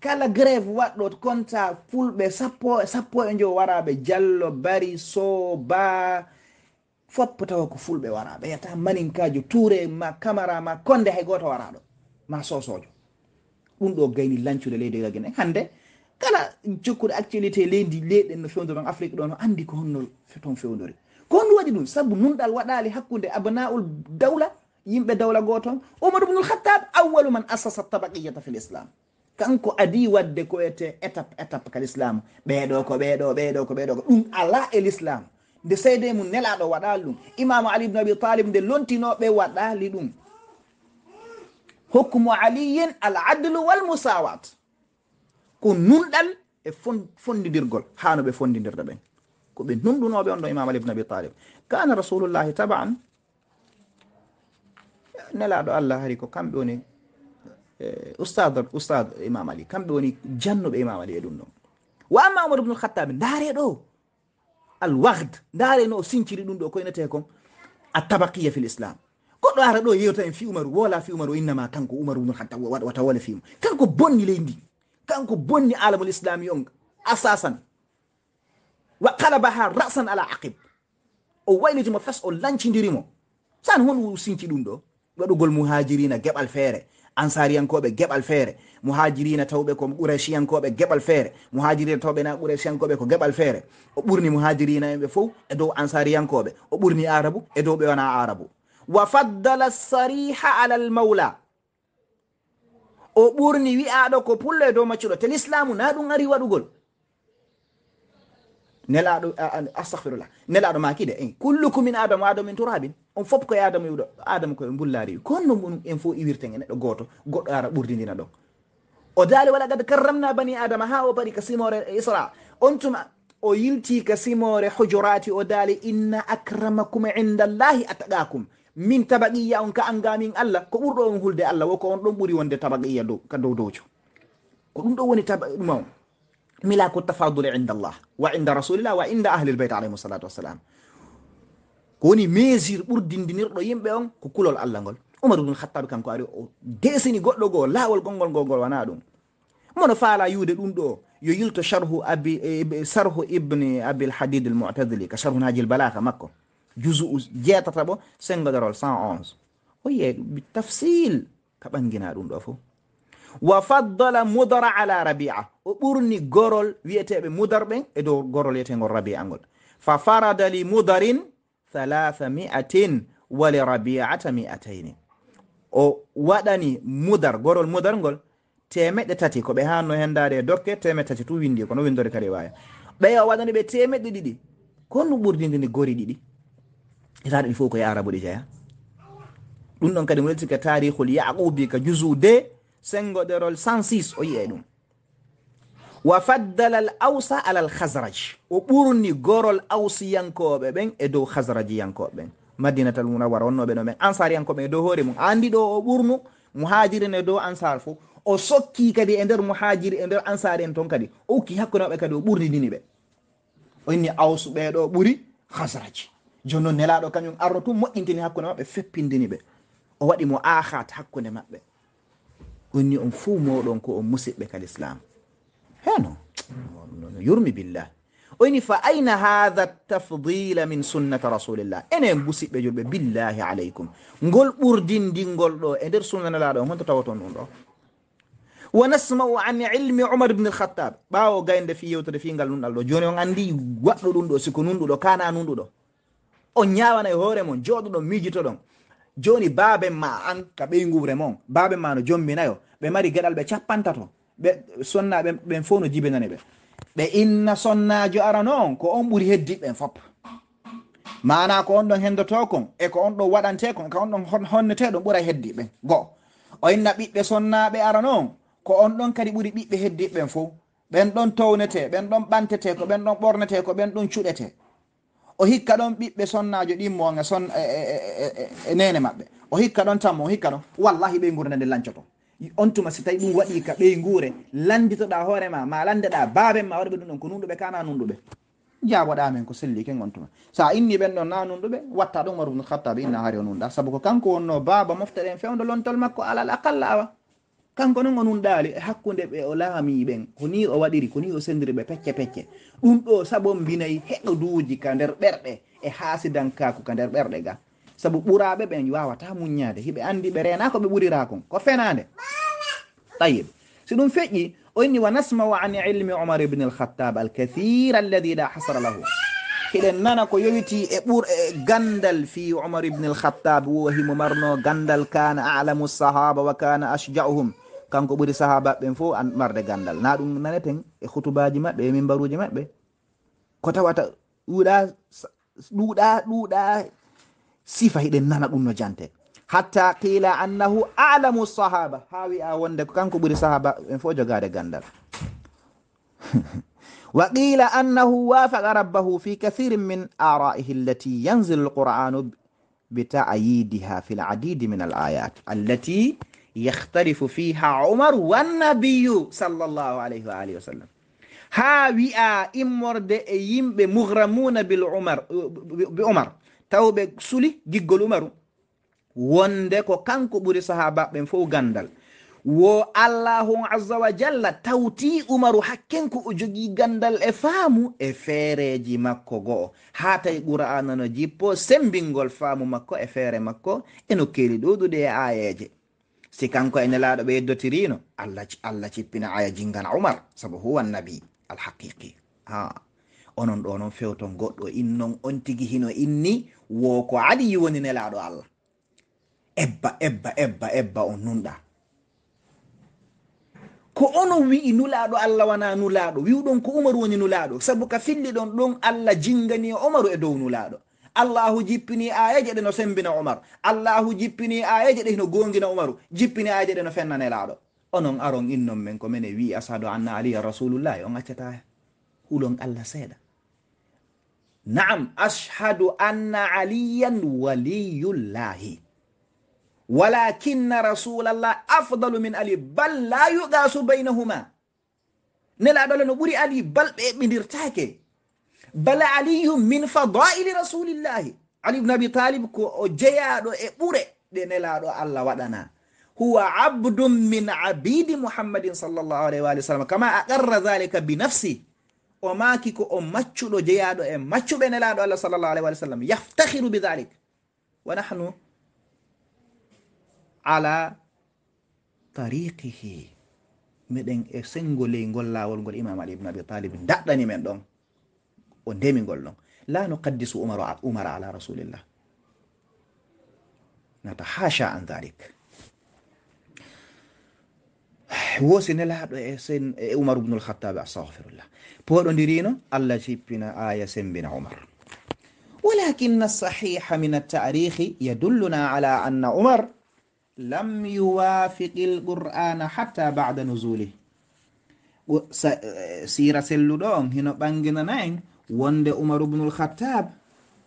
S1: kala greve waɗɗo konta fulɓe sappo sappo e jo waraɓe diallo bari so ba fopp tawa ko fulɓe waraɓe yata maninkaji touré ma camara ma konde hay goto waraɗo ma sosojo ɗum ɗo gayni lancude leydi gagine hande kala jokkude actualité leydi leyɗen no fewdori on afrique ɗo no andi ko honno toon fewdori ko hon waɗi ɗum saabu numɗal waɗali hakkude abnaul dawla yimɓe dawla go toon omar ubnul hattab awwalu man assasa tabaqiyata fi l islam kanko adi wadde ko wiyete étape étape kal islam ɓeeɗo ko ɓeeɗo ɓeeɗo ko ɓeeɗo ko ɗum ala e l'islam nde seyde mum nelaɗo waɗali ɗum imamu ali bnu abi talib nde lontinoɓe waɗali ɗum hokkumo aliyin al adlu wal musawat ko nunɗal e fondidirgol hano ɓe fondidirta ɓen koɓe nunɗunoɓe on ɗo imamu ali bnu abi talib kana rasulullahi taban nelaɗo allah hari ko kamɓe woni e, ustad ustad imam ali kamɓe woni jannuɓe imam ali e ɗum ɗum wa amma omar bnu lhattabe ndare ɗo alwahd ndaare no o sincciri ɗum ɗo ko yinete kon a tabaqiya fi l'islam goɗɗo ara ɗo yewta en fi umaru wola fi umaru innama kanko umaru nun hatta wata wola fimo kanko bonni leydi kanko bonni alamul islami on assasan wa kalaba ha rasan ala aqib o waylitimo fes o lancidirimo san hon sinci ɗum ɗo waɗugol muhajirina geɓal feere ansariyankoɓe geɓal feere mo hajirina tawɓe ko ɓourachiyankoɓe geɓal feere mo hajirina tawɓe na ɓourachiyankoɓe ko geɓal feere o ɓurni mo hajirina en ɓe fo e dow ansariyankoɓe o ɓurni arabu e dow ɓe wona arabu wa faddala sariha ala l mawla o ɓurni wi'aɗo ko pullo e dow maccuɗo te l'islamu na ɗum ari waɗugol nelaɗo astahfirullah nelaɗo makide e eh, kullukum min adama adama min turabin on fop koye adama yiwɗo adama koye bullari konno mum en fo iwirte e neɗɗo goto goɗɗo ara ɓurdidina ɗon o daali wala gada karramna bani adama ha o paɗi ka simore isra on tuma o yilti ka simore hojorati o daali inna acramakum indallahi attaqakum min tabaqiya on ka angamin allah ko ɓurɗo on hulde allah woko on ɗon ɓuuri wonde tabaqiya ka dow dowco ko ɗum ɗo woni tabaɗuma on ملاك التفاضل عند الله وعند رسول الله وعند أهل البيت عليه الصلاة والسلام كوني ميزير أردن دينير رويم بيون كوكول الله نقول عمر بن الخطاب كان كاري أو ديسني قول لغو لاول قنقل قنقل ونادون من فعلا يود الوندو ييلت شرح أبي سرح ابن أبي الحديد المعتدلي كشرح ناجي البلاغة مكو جزء جاتة ربو سنغدر 111 ويه بالتفصيل كبان جنا الوندو فو wa faddala mudara ala rabia o ɓurni gorol wiyeteɓe mudar ɓen e dow gorol wiyetegol rabia ngol fa farada li mudarin halaha mi'atin wa li rabiata mi'ataini o waɗani mudar gorol mudar ngol temeɗe tati ko ɓe hanno hendade e dokke teme tati tu windi e kono windore kadi e waya ɓey o waɗani ɓe temeɗe ɗiɗi konɗum ɓurdidini gori ɗiɗi etaɗe ɗi fof koye arabu ɗi jeeya ɗum ɗon kadi mo ɗettike tarihul yaqubi ka jusu de sengoɗerol 106 o yiyay ɗum wa faddala al ausa ala al hasraj o ɓurni gorol ausiyankoɓe ɓen e dow hasradiyankoɓe ɓen madinatal munawara wonnoɓe no ɓen ansariyankoɓe e dow hoore mum andi ɗo o ɓurnu muhajirin e dow ansar fo o sokki kadi e nder muhajiri e nder ansari en toon kadi o hukki hakkunoɓe kadi o ɓurnidini ɓe o inni ausu ɓeɗo ɓuuri hasraj joni noon nelaɗo kañum arno tum moƴƴintini hakkunde maɓɓe feppindini ɓe o waɗi mo ahat hakkunde maɓɓe on ni on fuu moɗon ko on musiɓɓe kal islam heno yurmi billah oyni fa ayna hatha tafdila min sunnata rasulillah enen busiɓɓe julɓe billahi aleykum ngol ɓurdindingol ɗo e nder sunnanalaɗo honto tawa ton ɗum ɗo wa nasmau an ilmi omar bne lhatab ɓawo gaynde fi yewtude fingal nunɗal ɗo joni on andi waɗɗo ɗum ɗo siko nunɗuɗo kana nunɗuɗo on ñawana e hoore mon joɗoɗon mijito ɗon joni babe ma an ka ɓey gure mon babe ma no jomminayo ɓe mari geɗal ɓe cappantato ɓe sonnaɓe ɓen fof no jibinani ɓe ɓe inna sonnajo arano on ko on ɓuri heddiɓen fop mana ko on ɗon hendotokon e ko on ɗon waɗantekon e ko on ɗon honneteɗon ɓura heddiɓen goo o inna ɓiɓɓe sonnaɓe arano on ko on ɗon kadi ɓuri ɓiɓɓe heddiɓen fof ɓen ɗon townete ɓen ɗon ɓantete ko ɓen ɗon ɓornete ko ɓen ɗon cuɗete o hikka ɗon ɓiɓɓe sonnajo ɗimmoe son, eh, eh, eh, e, e nene maɓɓe o hikka ɗon tanmo o hikka ɗon wallahi ɓey gurne nde lancoto on tuma si tawi ɗum waɗi ka ɓey guure landitoɗa hoorema ma landeɗa baaɓen ma waɗɓe ɗum ɗon ko nunɗuɓe kana nunɗuɓe jaɓoɗamen ko sellike on tuma so a inni ɓen ɗon na nunɗuɓe watta ɗum omar bne khattab inna haari o nunɗa saabu ko kanko wonno baaba mofta ɗen fewdo lontol makko alal a qalla awa kanko non o nunɗaali hakkunde ɓe o laamii ɓen ko ni o waɗiri ko ni o sendiri ɓe pecce pecce ɗum ɗo sabon mbinayi heɗo duuji ka nder ɓerɗe e haasidankaako ka nder ɓerɗe ga sabu ɓuraaɓe ɓen waawata muññaade hiɓe anndi ɓe renaako ɓe ɓuriraakon ko fenaande tayib si ɗum feƴƴi o inni wa nasmau an ilmi omar ibni alkhattab alkathir alladi la hasara lahu hiɗen nana ko yowitii e ɓur e ganndal fii omar ibni alkhattab wahimo marno ganndal kana alamu sahaba wa kana asjauhum kanko ɓuri sahabaɓeɓen fo marde gandal na ɗum naneten e hutubaji maɓɓe emin baruji maɓɓe ko tawata ɗuɗa ɗuɗa ɗuɗa sifa hiɗen nana ɗum no jante hatta qila annahu alamu sahaba ha wi'a wonde kanko ɓuri sahabaɓen fo jogade gandal wa qila annahu wafaqa rabbahu fi kathirin min araihi allati yanzilu lqur'anu bita'yidiha fi ladidi min al ayat allati yahtalifu fiha umaru wannabiyu sallllahu alayhi wa alihi wa sallam haa wi'a immorde e yimɓe muhramuna bil umar bi umar tawɓe suli giggol umaru wonde ko kanko ɓuri sahabaɓen fof gandal wo allahu aza wa jalla tawti umaru hakkenko o jogii gandal e faamu e feereeji makko go'o haa tawi ɓura'anano jippo sembingol faamu makko e feere makko e nokkeeli ɗoɗude e aayeeje si kanko e nelaɗo ɓe yeddotirino allah allah cippina aya jingana umar saabu huwa nabi alhaqiqi ha onon ɗo non fewton goɗɗo innon on tigi hino inni wo ko adi yiwoni nelaɗo allah ebba ebba ebba ebba on nunɗa ko onon wi'i nulaɗo allah wana nulaɗo wiwɗon ko umaru woni nulaɗo saabu ka filli ɗon ɗon allah jingani e umaru e dow nulaɗo allahu jippini ayeje ɗe no sembina umaru allahu jippini ayeje ɗe no gongina umaru jippini ayeje ɗe no fennane laaɗo onon aron innon men ko men wi asadu anna aliya rasulullahi on accata hulon allah seeɗa naam ashhadu anna aliyan waliyullahi walakinna rasulallah afdalu min ali bal la yugasu baynahuma nelaɗole no ɓuri ali bal ɓeɓɓidirtake bal aliyum min fadaili rasulillahi ali bnu abi talib ko o jeyaɗo e ɓure ɗe nelaɗo allah waɗana huwa abdum min abidi muhammadin sallllahu alayh walih w sallam kama aqarra dhalika binafsi o maki ko o maccuɗo jeyaɗo e maccuɓe nelaɗo allah sallllahu alayh walih w sallam yaftahiru bi dhalik wa nahnu ala tariqihi meɗen e sengo ley ngol lawol ngol imam ali bnu abi talib daɗɗani men ɗon قدام نقول لهم لا نقدس أمر أمر على رسول الله نتحاشى عن ذلك wo لا سن عمر بن الخطاب استغفر الله khattabe ديرينا الله شيبنا آية سن بن عمر ولكن الصحيح من التاريخ يدلنا على أن عمر لم يوافق القرآن حتى بعد نزوله سيرة سلودون هنا بانجنا نين wonde umaru bnu lkhatab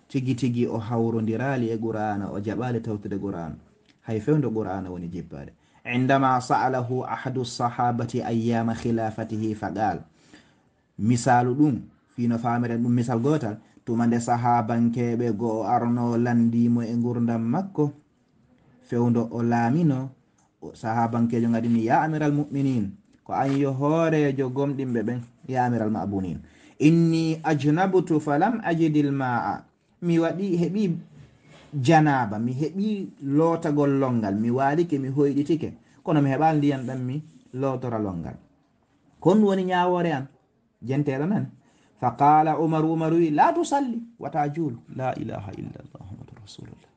S1: tigi tigi o hawrodirali e qurana o jaɓali tawtude qurana hay fewde qurana woni jippade indama salahu ahadu sahabati ayama khilafatihi faqal misalu ɗum fino famiren ɗum misal gotal tumande sahabankeɓe goo arno landimo e gurdam makko fewdo o laamino sahabankejo gadini ya amiral muminin ko an yo hoorejo gomɗinɓe ɓen ya amiral mabunin ma inni ajnabtu falam ajidi lmaa mi waɗi heɓi janaba mi heɓi lootagol longal mi waalike mi hoyɗitike kono mi heɓa ndiyan ɗan mi lootora longal kon woni ñawore an jenteɗo nan fa qala umaru umaru wi la tusalli wata juulu la ilaha illa llah muhamadou rasulullah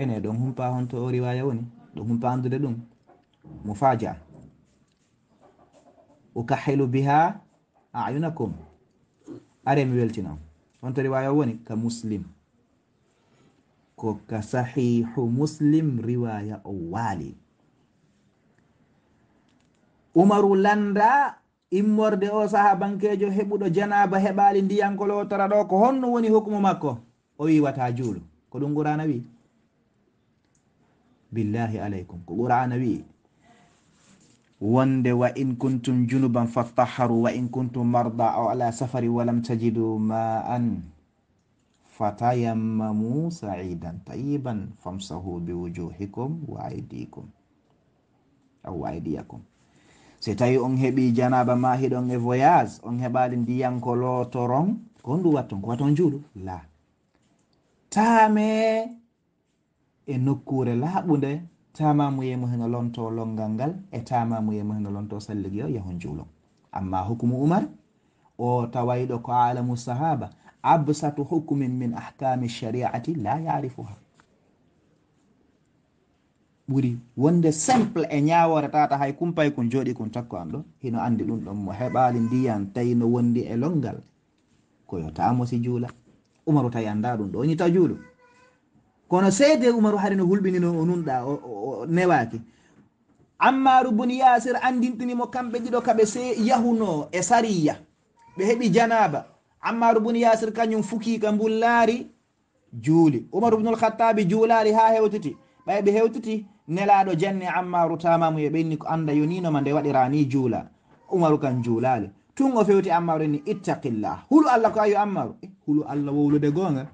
S1: ene ɗon humpa hon to o riwaya woni ɗon humpa andude ɗum mo faja ukahilu biha ayunakum are mi weltinam on to riwaya o woni ka muslim ko ka sahihu muslim riwaya o waali umaru landa immorde o saha bankejo heɓuɗo janaba heɓali ndiyankolo o tora ɗo ko honno woni hukmu makko o wiwata juulo ko ɗum qurana wi billahi alaykum ko qurana wi wonde wa in kuntum junuban fattaharu wa in kuntum marda aw ala safari walam tajidu ma'an fatayammamu sa'idan tayyiban famsahu biwujuhikum wa aydikum aw aydiyakum so tawi on heɓi janaba ma hiɗon e voyage on heɓali ndiyan ko lotoron ko ndu watton ko waton juuɗo la taame e nokkure tamamuyemo heno lonto longal ngal e tamamuyemo heno lonto salligiyo yahon juulo amma hukumu umar o tawayɗo ko alamu sahaba absatu hukumin min ahkami shariati la yarifuha ɓuri wonde simple e ñawore tata hay kumpay kon jooɗi kon takko an ɗo hino andi ɗum ɗon mo heɓali ndiyan tawi no wondi e longal koyo tamosi juula umaru tawi anda ɗum ɗo ñita juulo kono seyde umaru hari no hulɓinino o nunɗa o newaki ammaru bun yasir andintinimo kamɓe ɗiɗo kaɓe se yahuno e sariya ɓe heeɓi janaba ammaru bun yasir kañum fukiika mbullaari juuli umaru bnul hattabi juulaari ha hewtiti ɓay ɓe hewtiti nelaɗo janni ammaru tamamu ye ɓenni ko anda yoninoma nde waɗirani juula umaru kan juulali tun o fewti ammaru enni ittaqillah hulu allah ko ayo ammaru eh, hulu allah wowlude gonga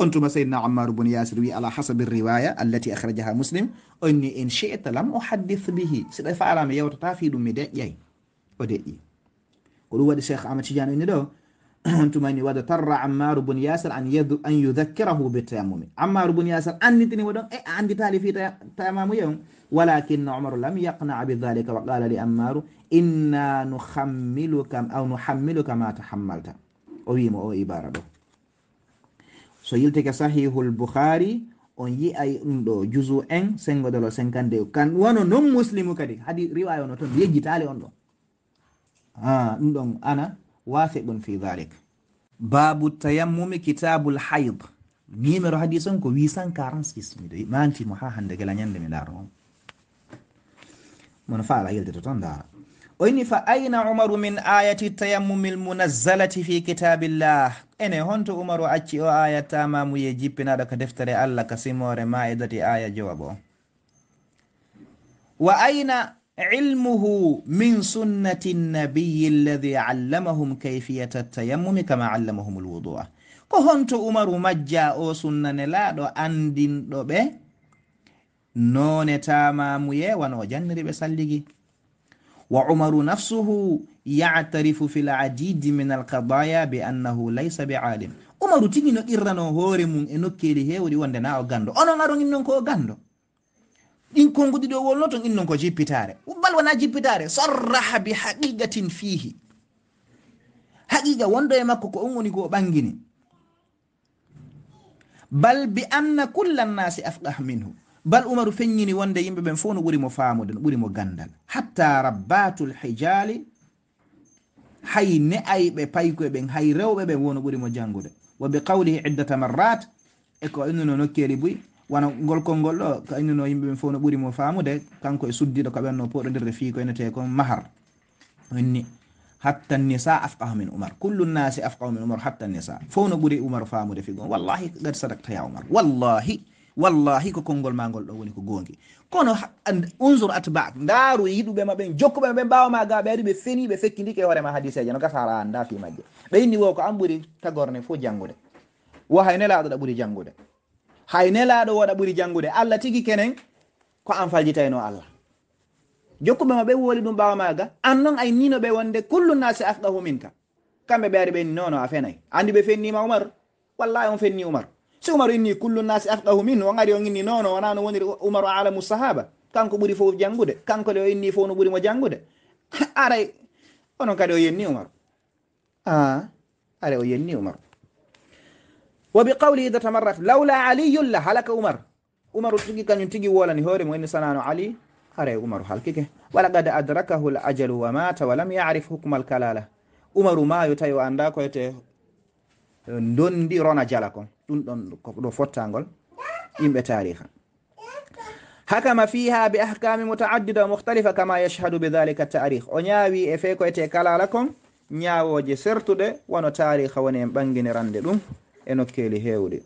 S1: أنتم سيدنا عمار بن ياسر على حسب الرواية التي أخرجها مسلم أني إن شئت لم أحدث به سيدنا فعلا ما يوتتا في دم يأي ودقيقي قلوا ودي شيخ عمد شجان إني دو أنتم أني ودتر عمار بن ياسر أن, يذ... أن يذكره بالتيامومي عمار بن ياسر أن نتني ودو إيه أن تالي في تيمم يوم ولكن عمر لم يقنع بذلك وقال لأمار إنا نخملك أو نحملك ما تحملت أويم أو إبارة دو so yiltike sahihul bukhari on yi'ay ɗum ɗo juzu en sengodolo 52 kan wano non muslimu kadi hadi riwaya ono toon yejjitali on ɗon ɗum ɗon ana wafiqun fi dhalik babu tayammumi kitabul hayd numéro hadis on ko 846 miɗo mantimo ha hande gela ñande mi laaro on mono faala yilde to toon ndaara o inni fa ayna umaru min ayati tayammumi lmunazzalati fi kitabillah ene honto umaru acci o aya tamamuye ye jippinaɗo ka deftere allah ka simore maidati aya jowabo wa aina ilmuhu min sunnati nnabiyi alladi allamahum kayfiyata tayammumi kama allamahum lwudua ko honto umaru majja o sunnanelaɗo andinɗo ɓe none tamamuye wano o janniriɓe salligi wa umaru nafsuhu yatarifu fi ladidi min alkadaya bi annahu laysa bialim umaru tigi no qirrano hoore mum e nokkeli hewri wonde na o gando onon aron innon ko o gando ɗin konguɗi ɗo wolno ton innon ko jippitare ubbal wona jippitare sarraha bi haqiqatin fihi haqiqa wondo e makko ko on woni ko o ɓangini bal bi anna kulla nnasi afqah minhu bal umaru feññini wonde yimɓe ɓen fof no ɓuri mo faamude no ɓuri mo gandal hatta rabbatul hijali hay ne'ayɓe paykoye ɓen hay rewɓe ɓen wono ɓuri mo janngude wa bi qawlihi iddata marrat e ko innuno nokkeli buy wona ngol kolngol ɗo ko innuno yimɓe ɓen fof no ɓuri mo faamude kanko e suddiɗo ko ɓenno poɗodirde fii ko enete kon mahar inni hatta nisa afqahu min umar kullu nnasi afqahu min umar hatta nisa fof no ɓuri umar faamude figon wallahi gadi sadak taya umar wallahi wallahi ko konngol ma ngol ɗo woni ko gonge kono unzour atbak ndaaru yiɗuɓe maɓe jokkuɓe maɓe mbawama ga ɓe ari ɓe feni ɓe fekkidike hoorema hadice je no gasara anda fi majje ɓe yinni wo ko an ɓuri tagorne fo jangude wo hay nelaɗo ɗa ɓuri jangude hay nelaɗo woɗa ɓuri jangude allah tigi kenen ko an faljitayno allah jokkuɓe maɓe woli ɗum ɓawamaga an noon ay nino ɓe wonde kullu nasi afkahu minka kamɓe ɓe ari ɓe ni nono a fenayi andi ɓe fenni ma umar wallahi on fenni umar si umaru inni kullu nnasi afqahu minhu wa ngari on inni noono woni umar umaru alamu sahaba kanko buri fo jangude kanko le o inni fo no buri mo jangude aray ono kado yenni umar a aray o yenni umar wa bi qawli idha tamarrat lawla ali la halaka umar umar tigi kañum tigi wala ni hore mo ni sanano ali aray umaru halkike walaqad adrakahu al ajalu wa mata wa lam yarif hukm al kalala umar ma tawi o annda koyete Eh, dondi rona jala kon ɗum ɗon ɗo fottagol yimɓe tariha hakama fiha bi ahkami mutaaddida muhtalifa kama yashhadu bi dhalika tarih o ñaawi e fe koyete kalala kon ñaawoje sertuɗe wono tariha woni en ɓanginirande ɗum e nokkeli hewɗi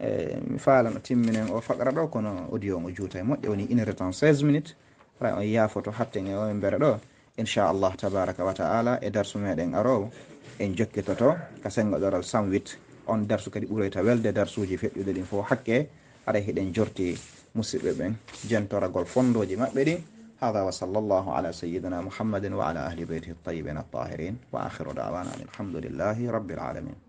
S1: e mi falano timminen o faqra ɗo kono audio o juuta e moƴƴe woni une retan 16 minute ray on yaafoto hatten e omen mbere ɗo inchallah tabaraka wa taala e darsu meɗen arowo en jokkitoto ka sengo daral samwit on darsu kadi ɓuroyta welde darsuji feƴƴude ɗin fo hakke ara hiɗen jorti musidɓe ɓen jentoragol fondoji maɓɓe ɗi هذا وصلى الله على سيدنا محمد وعلى أهل بيته الطيبين الطاهرين وآخر دعوانا الحمد لله رب العالمين